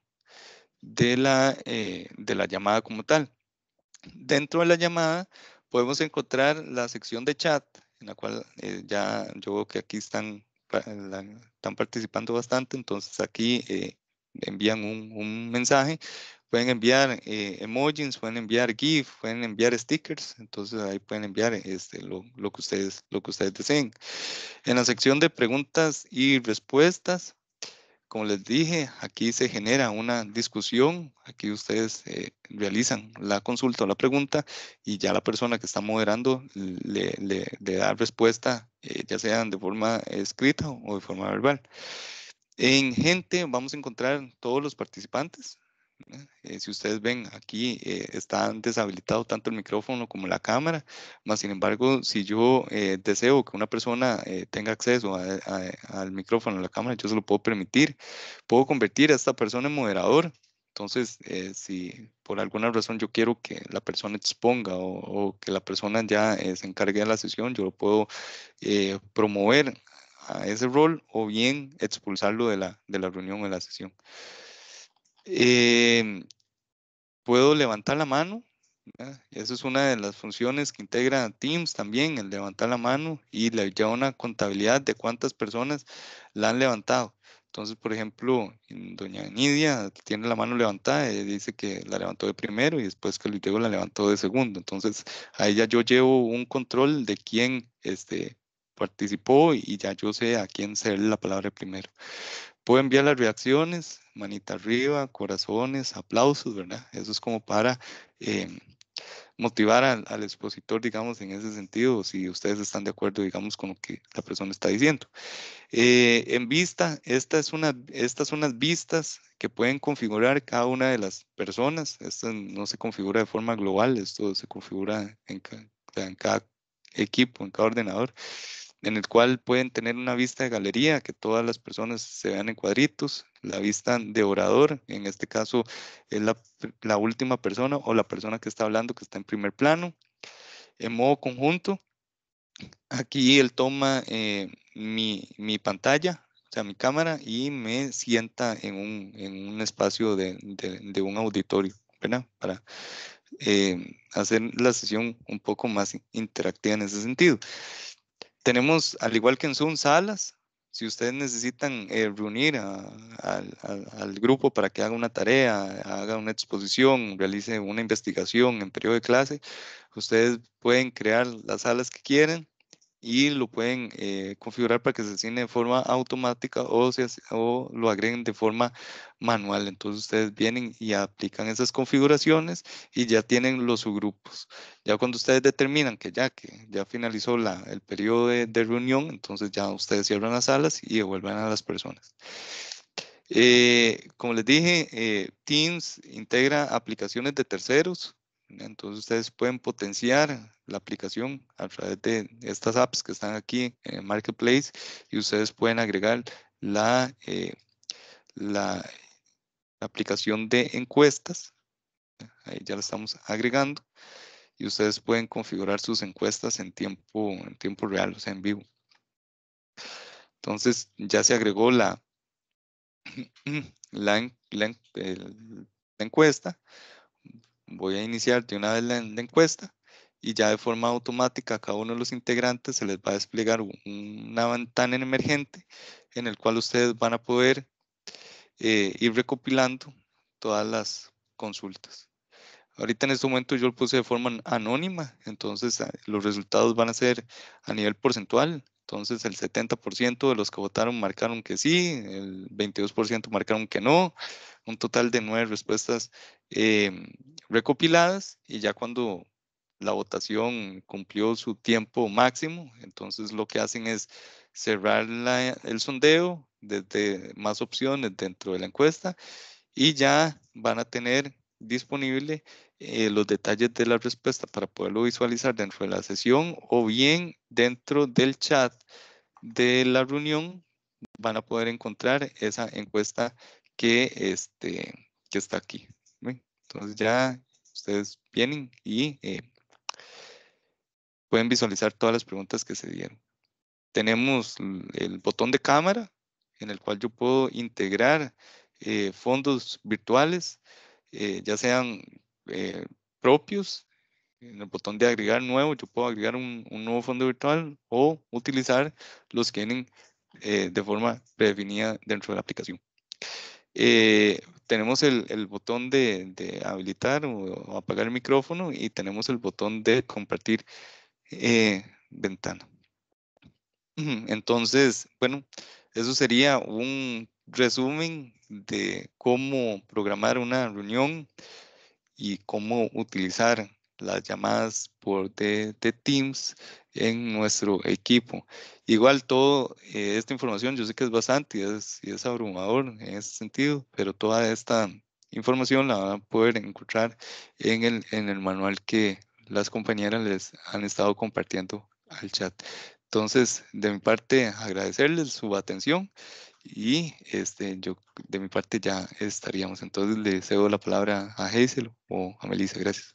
[SPEAKER 6] de la, eh, llamada como tal. Dentro de la llamada podemos encontrar la sección de chat, en la cual eh, ya yo veo que aquí están están participando bastante, entonces aquí eh, envían un, mensaje, pueden enviar eh, emojis, pueden enviar GIF, pueden enviar stickers, entonces ahí pueden enviar este, lo, que ustedes, lo que ustedes deseen. En la sección de preguntas y respuestas, como les dije, aquí se genera una discusión, aquí ustedes eh, realizan la consulta o la pregunta y ya la persona que está moderando le, da respuesta, eh, ya sean de forma escrita o de forma verbal. En gente vamos a encontrar todos los participantes, eh, si ustedes ven aquí, eh, están deshabilitados tanto el micrófono como la cámara, más sin embargo, si yo eh, deseo que una persona eh, tenga acceso al micrófono, a la cámara, yo se lo puedo permitir, puedo convertir a esta persona en moderador. Entonces, si por alguna razón yo quiero que la persona exponga o, o que la persona ya se encargue de la sesión, yo lo puedo promover a ese rol o bien expulsarlo de la, de la reunión o de la sesión. Em, puedo levantar la mano. Esa es una de las funciones que integra Teams también, el levantar la mano y le lleva una contabilidad de cuántas personas la han levantado. Entonces, por ejemplo, doña Nidia tiene la mano levantada, y dice que la levantó de primero y después que Luis Diego la levantó de segundo. Entonces, a ella yo llevo un control de quién este, participó y ya yo sé a quién ser la palabra primero. Puedo enviar las reacciones, manita arriba, corazones, aplausos, ¿verdad? Eso es como para em, motivar al, expositor, digamos, en ese sentido, si ustedes están de acuerdo, digamos, con lo que la persona está diciendo. Eh, en vista, esta es una, estas son las vistas que pueden configurar cada una de las personas. Esto no se configura de forma global, esto se configura en, en cada equipo, en cada ordenador en el cual pueden tener una vista de galería, que todas las personas se vean en cuadritos, la vista de orador, en este caso es la, última persona o la persona que está hablando que está en primer plano, en modo conjunto. Aquí él toma eh, mi, mi, pantalla, o sea, mi cámara, y me sienta en un, en un espacio de, de, un auditorio, ¿verdad? Para eh, hacer la sesión un poco más interactiva en ese sentido. Tenemos, al igual que en Zoom, salas. Si ustedes necesitan eh, reunir al grupo para que haga una tarea, haga una exposición, realice una investigación en periodo de clase, ustedes pueden crear las salas que quieren y lo pueden eh, configurar para que se asigne de forma automática o, o lo agreguen de forma manual. Entonces ustedes vienen y aplican esas configuraciones y ya tienen los subgrupos. Ya cuando ustedes determinan que ya, que ya finalizó la, el periodo de, reunión, entonces ya ustedes cierran las salas y devuelven a las personas. Eh, como les dije, eh, Teams integra aplicaciones de terceros entonces ustedes pueden potenciar la aplicación a través de estas apps que están aquí en Marketplace y ustedes pueden agregar la, eh, la aplicación de encuestas. Ahí ya la estamos agregando y ustedes pueden configurar sus encuestas en tiempo, en tiempo real, o sea, en vivo. Entonces ya se agregó la, la encuesta voy a iniciar de una vez la, encuesta y ya de forma automática a cada uno de los integrantes se les va a desplegar una ventana emergente en el cual ustedes van a poder eh, ir recopilando todas las consultas. Ahorita en este momento yo lo puse de forma anónima, entonces ah, los resultados van a ser a nivel porcentual. Entonces el 70% de los que votaron marcaron que sí, el 22% marcaron que no, un total de nueve respuestas em, recopiladas y ya cuando la votación cumplió su tiempo máximo, entonces lo que hacen es cerrar el sondeo desde más opciones dentro de la encuesta y ya van a tener disponible eh, los detalles de la respuesta para poderlo visualizar dentro de la sesión o bien dentro del chat de la reunión van a poder encontrar esa encuesta que, este, que está aquí. Entonces ya ustedes vienen y eh, pueden visualizar todas las preguntas que se dieron. Tenemos el botón de cámara en el cual yo puedo integrar eh, fondos virtuales, eh, ya sean propios. En el botón de agregar nuevo, yo puedo agregar un, un nuevo fondo virtual o utilizar los que vienen de forma predefinida dentro de la aplicación. Eh, tenemos el, botón de, habilitar o, apagar el micrófono y tenemos el botón de compartir eh, ventana. Entonces, bueno, eso sería un resumen de cómo programar una reunión y cómo utilizar las llamadas por de, de Teams en nuestro equipo. Igual toda eh, esta información yo sé que es bastante y es, y es abrumador en ese sentido, pero toda esta información la van a poder encontrar en el, en el manual que las compañeras les han estado compartiendo al chat. Entonces, de mi parte, agradecerles su atención y este, yo de mi parte ya estaríamos. Entonces, le cedo la palabra a Hazel o a Melissa. Gracias.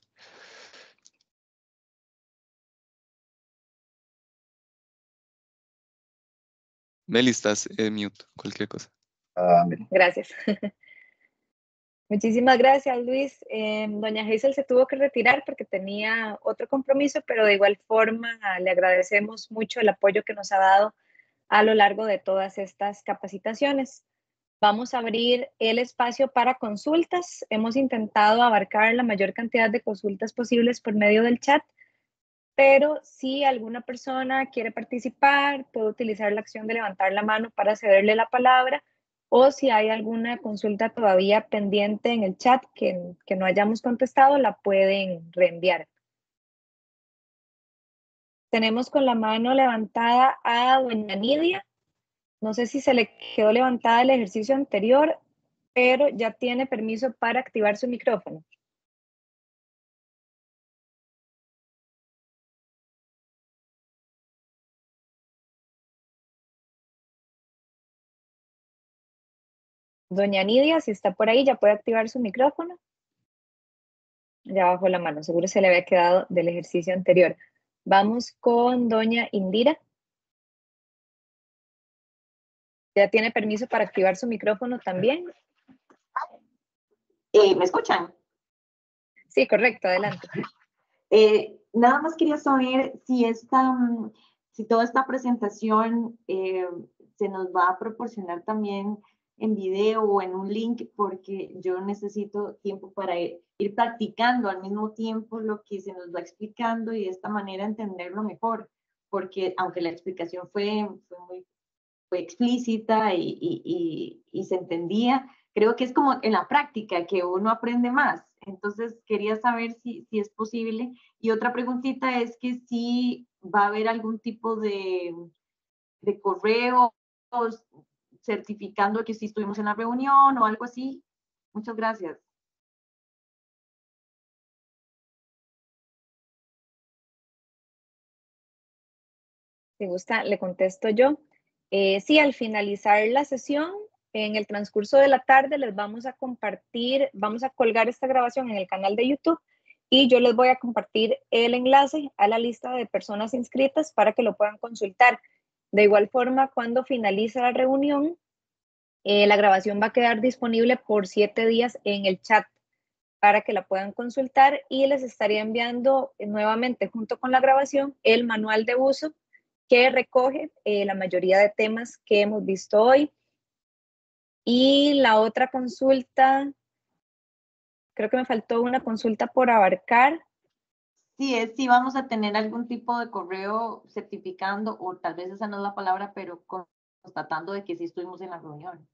[SPEAKER 1] Meli, estás en mute, cualquier cosa.
[SPEAKER 7] Ah, gracias.
[SPEAKER 2] Muchísimas gracias, Luis. Em, doña Hazel se tuvo que retirar porque tenía otro compromiso, pero de igual forma le agradecemos mucho el apoyo que nos ha dado a lo largo de todas estas capacitaciones. Vamos a abrir el espacio para consultas. Hemos intentado abarcar la mayor cantidad de consultas posibles por medio del chat pero si alguna persona quiere participar, puede utilizar la acción de levantar la mano para cederle la palabra o si hay alguna consulta todavía pendiente en el chat que, que no hayamos contestado, la pueden reenviar. Tenemos con la mano levantada a doña Nidia. No sé si se le quedó levantada el ejercicio anterior, pero ya tiene permiso para activar su micrófono. Doña Nidia, si está por ahí, ya puede activar su micrófono. Ya bajó la mano, seguro se le había quedado del ejercicio anterior. Vamos con doña
[SPEAKER 4] Indira. ¿Ya tiene permiso para activar
[SPEAKER 2] su micrófono también? Eh, ¿Me escuchan? Sí, correcto, adelante. Eh, nada más quería saber si, esta, mm,
[SPEAKER 8] si toda esta presentación eh, se nos va a proporcionar también en video o en un link porque yo necesito tiempo para ir, practicando al mismo tiempo lo que se nos va explicando y de esta manera entenderlo mejor, porque aunque la explicación fue, fue muy fue explícita y, y, y, y, se entendía, creo que es como en la práctica que uno aprende más. Entonces quería saber si, si es posible. Y otra preguntita es que si va a haber algún tipo de, de correo certificando que
[SPEAKER 1] sí estuvimos en la reunión o algo así. Muchas gracias.
[SPEAKER 2] Si gusta, le contesto yo. Eh, sí, al finalizar la sesión, en el transcurso de la tarde les vamos a compartir, vamos a colgar esta grabación en el canal de YouTube y yo les voy a compartir el enlace a la lista de personas inscritas para que lo puedan consultar. De igual forma, cuando finaliza la reunión, eh, la grabación va a quedar disponible por siete días en el chat para que la puedan consultar y les estaría enviando nuevamente junto con la grabación el manual de uso que recoge eh, la mayoría de temas que hemos visto hoy. Y la otra consulta, creo que me faltó una consulta por abarcar. Sí, es, sí vamos a tener algún tipo de correo
[SPEAKER 8] certificando, o tal vez esa no es la palabra, pero constatando de que sí estuvimos en la reunión.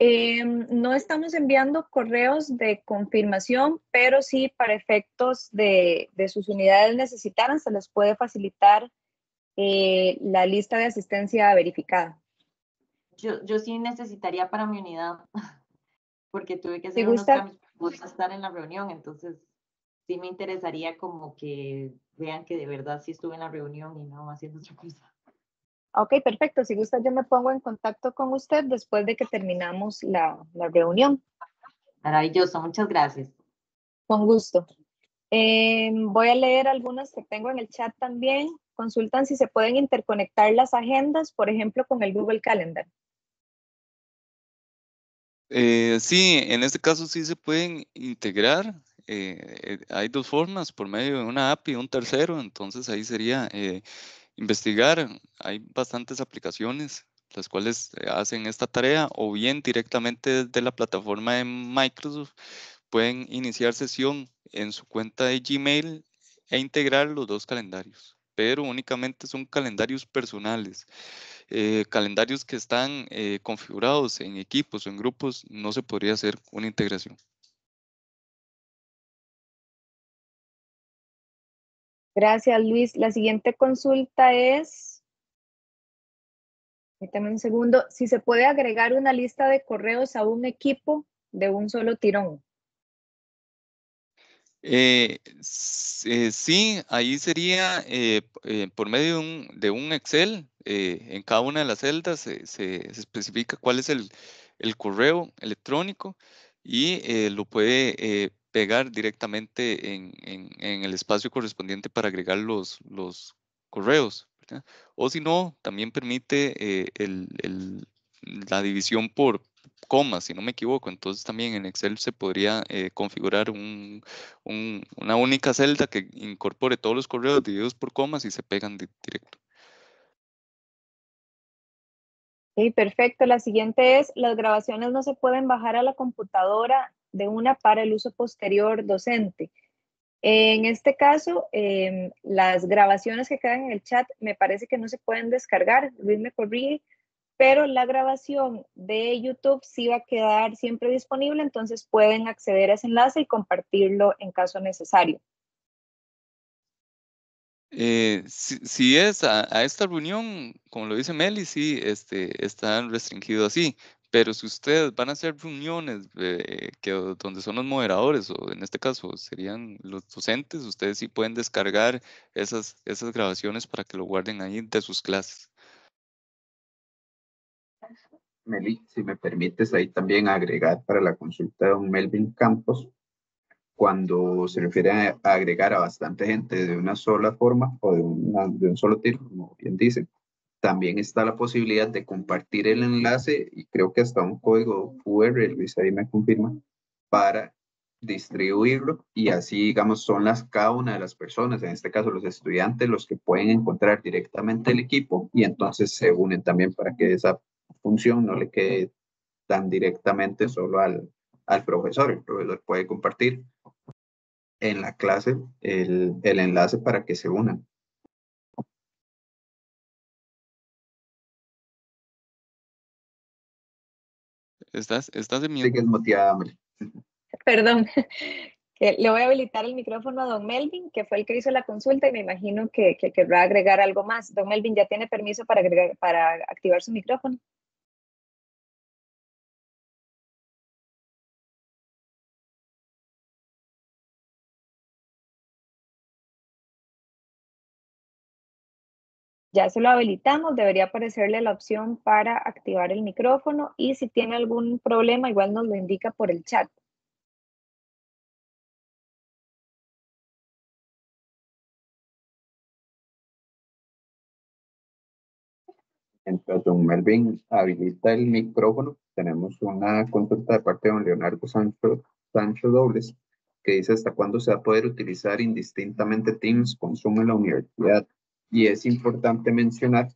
[SPEAKER 2] Em, no estamos enviando correos de confirmación, pero sí para efectos de, de sus unidades necesitaran, se les puede facilitar eh, la lista de asistencia verificada.
[SPEAKER 8] Yo, yo sí necesitaría para mi unidad, porque tuve que hacer unos cambios para estar en la reunión, entonces sí me interesaría como que vean que de verdad sí estuve en la reunión y no haciendo otra cosa.
[SPEAKER 2] Ok, perfecto. Si gusta, yo me pongo en contacto con usted después de que terminamos la, la reunión. Maravilloso, muchas gracias. Con gusto. Eh, voy a leer algunas que tengo en el chat también. Consultan si se pueden interconectar las agendas, por ejemplo, con el Google Calendar.
[SPEAKER 6] Eh, sí, en este caso sí se pueden integrar. Eh, hay dos formas, por medio de una API, un tercero, entonces ahí sería eh, investigar. Hay bastantes aplicaciones las cuales eh, hacen esta tarea o bien directamente desde la plataforma de Microsoft pueden iniciar sesión en su cuenta de Gmail e integrar los dos calendarios, pero únicamente son calendarios personales. calendarios que están configurados en equipos o en grupos, no se podría hacer una integración.
[SPEAKER 4] Gracias, Luis. La
[SPEAKER 2] siguiente consulta es, permítame un segundo, si se puede agregar una lista de correos a un equipo de un solo tirón.
[SPEAKER 6] Eh, eh, sí, ahí sería eh, por medio de un, Excel, en cada una de las celdas se, especifica cuál es el, el correo electrónico y lo puede pegar directamente en, el espacio correspondiente para agregar los, los correos. O si no, también permite eh, la división por comas, si no me equivoco. Entonces también en Excel se podría eh, configurar una única celda que incorpore todos los correos divididos por comas y se pegan de, directo.
[SPEAKER 2] Sí, perfecto. La siguiente es, las grabaciones no se pueden bajar a la computadora de una para el uso posterior docente. En este caso, em, las grabaciones que quedan en el chat me parece que no se pueden descargar, Luis me corrige, pero la grabación de YouTube sí va a quedar siempre disponible, entonces pueden acceder a ese enlace y compartirlo en caso necesario.
[SPEAKER 6] Eh, si, es a, esta reunión, como lo dice Meli, sí, este, están restringido así, pero si ustedes van a hacer reuniones eh, que, donde son los moderadores, o en este caso serían los docentes, ustedes sí pueden descargar esas, esas
[SPEAKER 3] grabaciones para que lo guarden ahí de sus clases. Meli, si me permites ahí también agregar para la consulta de un Melvin Campos, cuando se refiere a agregar a bastante gente de una sola forma o de, de un solo tiro, como bien dicen, también está la posibilidad de compartir el enlace y creo que hasta un código QR, Luis ahí me confirma, para distribuirlo y así, digamos, son las cada una de las personas, en este caso los estudiantes, los que pueden encontrar directamente el equipo y entonces se unen también para que esa función no le quede tan directamente solo al, al profesor. El profesor puede compartir en la clase el, el enlace para que se unan. Estás, estás de miedo.
[SPEAKER 2] Perdón. le voy a habilitar el micrófono a don Melvin, que fue el que hizo la consulta y me imagino que, que a agregar algo más. Don Melvin, ¿ya tiene permiso para, para activar su micrófono? Ya se lo habilitamos, debería aparecerle la opción para activar el micrófono y si tiene algún problema igual nos lo indica por el chat.
[SPEAKER 3] Entonces, don Melvin habilita el micrófono. Tenemos una consulta de parte de don Leonardo Sancho, Sancho Dobles, que dice hasta cuándo se va a poder utilizar indistintamente Teams con Zoom en la universidad. Y es importante mencionar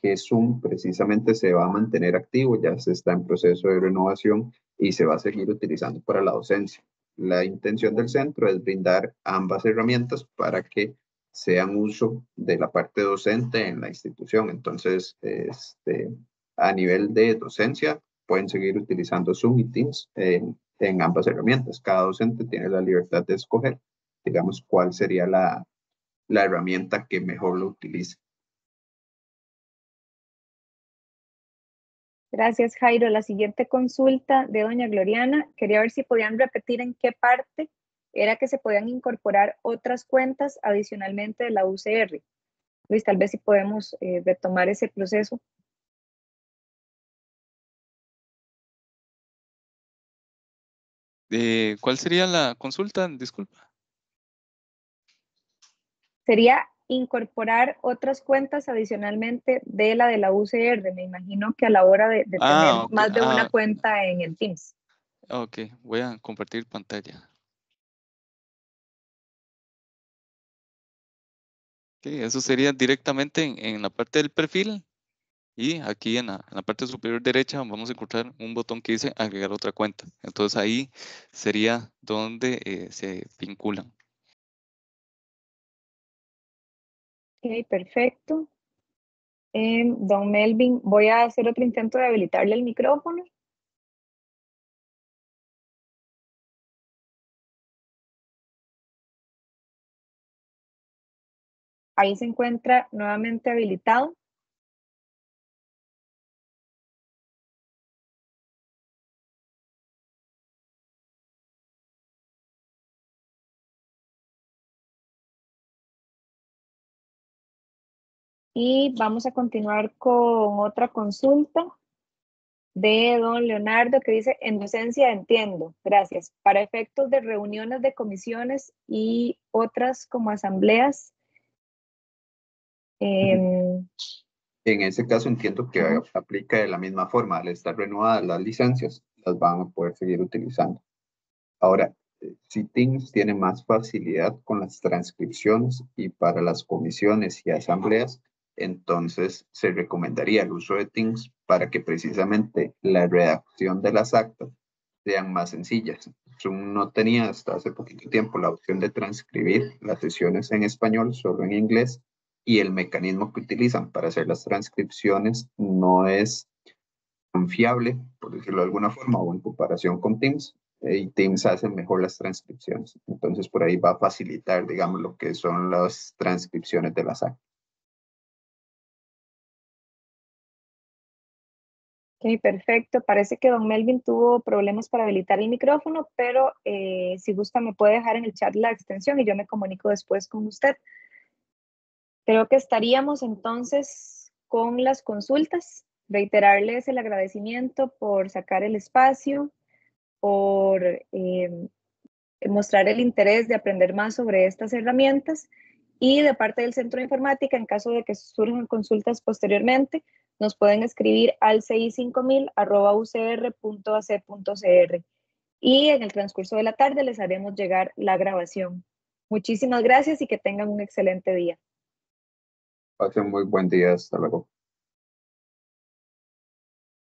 [SPEAKER 3] que Zoom precisamente se va a mantener activo, ya se está en proceso de renovación y se va a seguir utilizando para la docencia. La intención del centro es brindar ambas herramientas para que sean uso de la parte docente en la institución. Entonces, este, a nivel de docencia, pueden seguir utilizando Zoom y Teams en ambas herramientas. Cada docente tiene la libertad de escoger, digamos, cuál sería la, la herramienta que mejor
[SPEAKER 1] lo utilice.
[SPEAKER 4] Gracias,
[SPEAKER 2] Jairo. La siguiente consulta de doña Gloriana. Quería ver si podían repetir en qué parte era que se podían incorporar otras cuentas adicionalmente de la UCR. Luis, tal vez si podemos eh, retomar ese proceso.
[SPEAKER 1] Eh, ¿Cuál sería la
[SPEAKER 6] consulta? Disculpa
[SPEAKER 2] sería incorporar otras cuentas adicionalmente de la de la UCR. Me imagino que a la hora de, ah, tener más de una ah. cuenta en el Teams.
[SPEAKER 6] Ok, voy a compartir pantalla.
[SPEAKER 1] Okay, eso sería
[SPEAKER 6] directamente en, la parte del perfil y aquí en la, parte superior derecha vamos a encontrar un botón que dice agregar otra cuenta. Entonces ahí sería donde eh, se vinculan.
[SPEAKER 4] Ok, perfecto. Em, don Melvin, voy a hacer otro intento de habilitarle el micrófono.
[SPEAKER 1] Ahí se encuentra nuevamente habilitado.
[SPEAKER 2] Y vamos a continuar con otra consulta de don Leonardo que dice, en docencia entiendo, gracias. Para efectos de reuniones de comisiones y otras como asambleas. Em,
[SPEAKER 3] en ese caso entiendo que aplica de la misma forma, al estar renovadas las licencias, las van a poder seguir utilizando. Ahora, eh, Teams tiene más facilidad con las transcripciones y para las comisiones y asambleas entonces se recomendaría el uso de Teams para que precisamente la redacción de las actas sean más sencillas. Zoom no tenía hasta hace poquito tiempo la opción de transcribir las sesiones en español solo en inglés y el mecanismo que utilizan para hacer las transcripciones no es confiable, por decirlo de alguna forma, o en comparación con Teams, eh, y Teams hace mejor las transcripciones. Entonces, por ahí va a facilitar, digamos, lo que son las transcripciones de las actas.
[SPEAKER 4] Ok,
[SPEAKER 2] perfecto. Parece que don Melvin tuvo problemas para habilitar el micrófono, pero eh, si gusta me puede dejar en el chat la extensión y yo me comunico después con usted. Creo que estaríamos entonces con las consultas. Reiterarles el agradecimiento por sacar el espacio, por em, mostrar el interés de aprender más sobre estas herramientas y de parte del Centro de Informática, en caso de que surjan consultas posteriormente, nos pueden escribir al ucr.ac.cr y en el transcurso de la tarde les haremos llegar la grabación. Muchísimas gracias y que tengan un excelente día.
[SPEAKER 1] Pasen muy buen día. Hasta luego.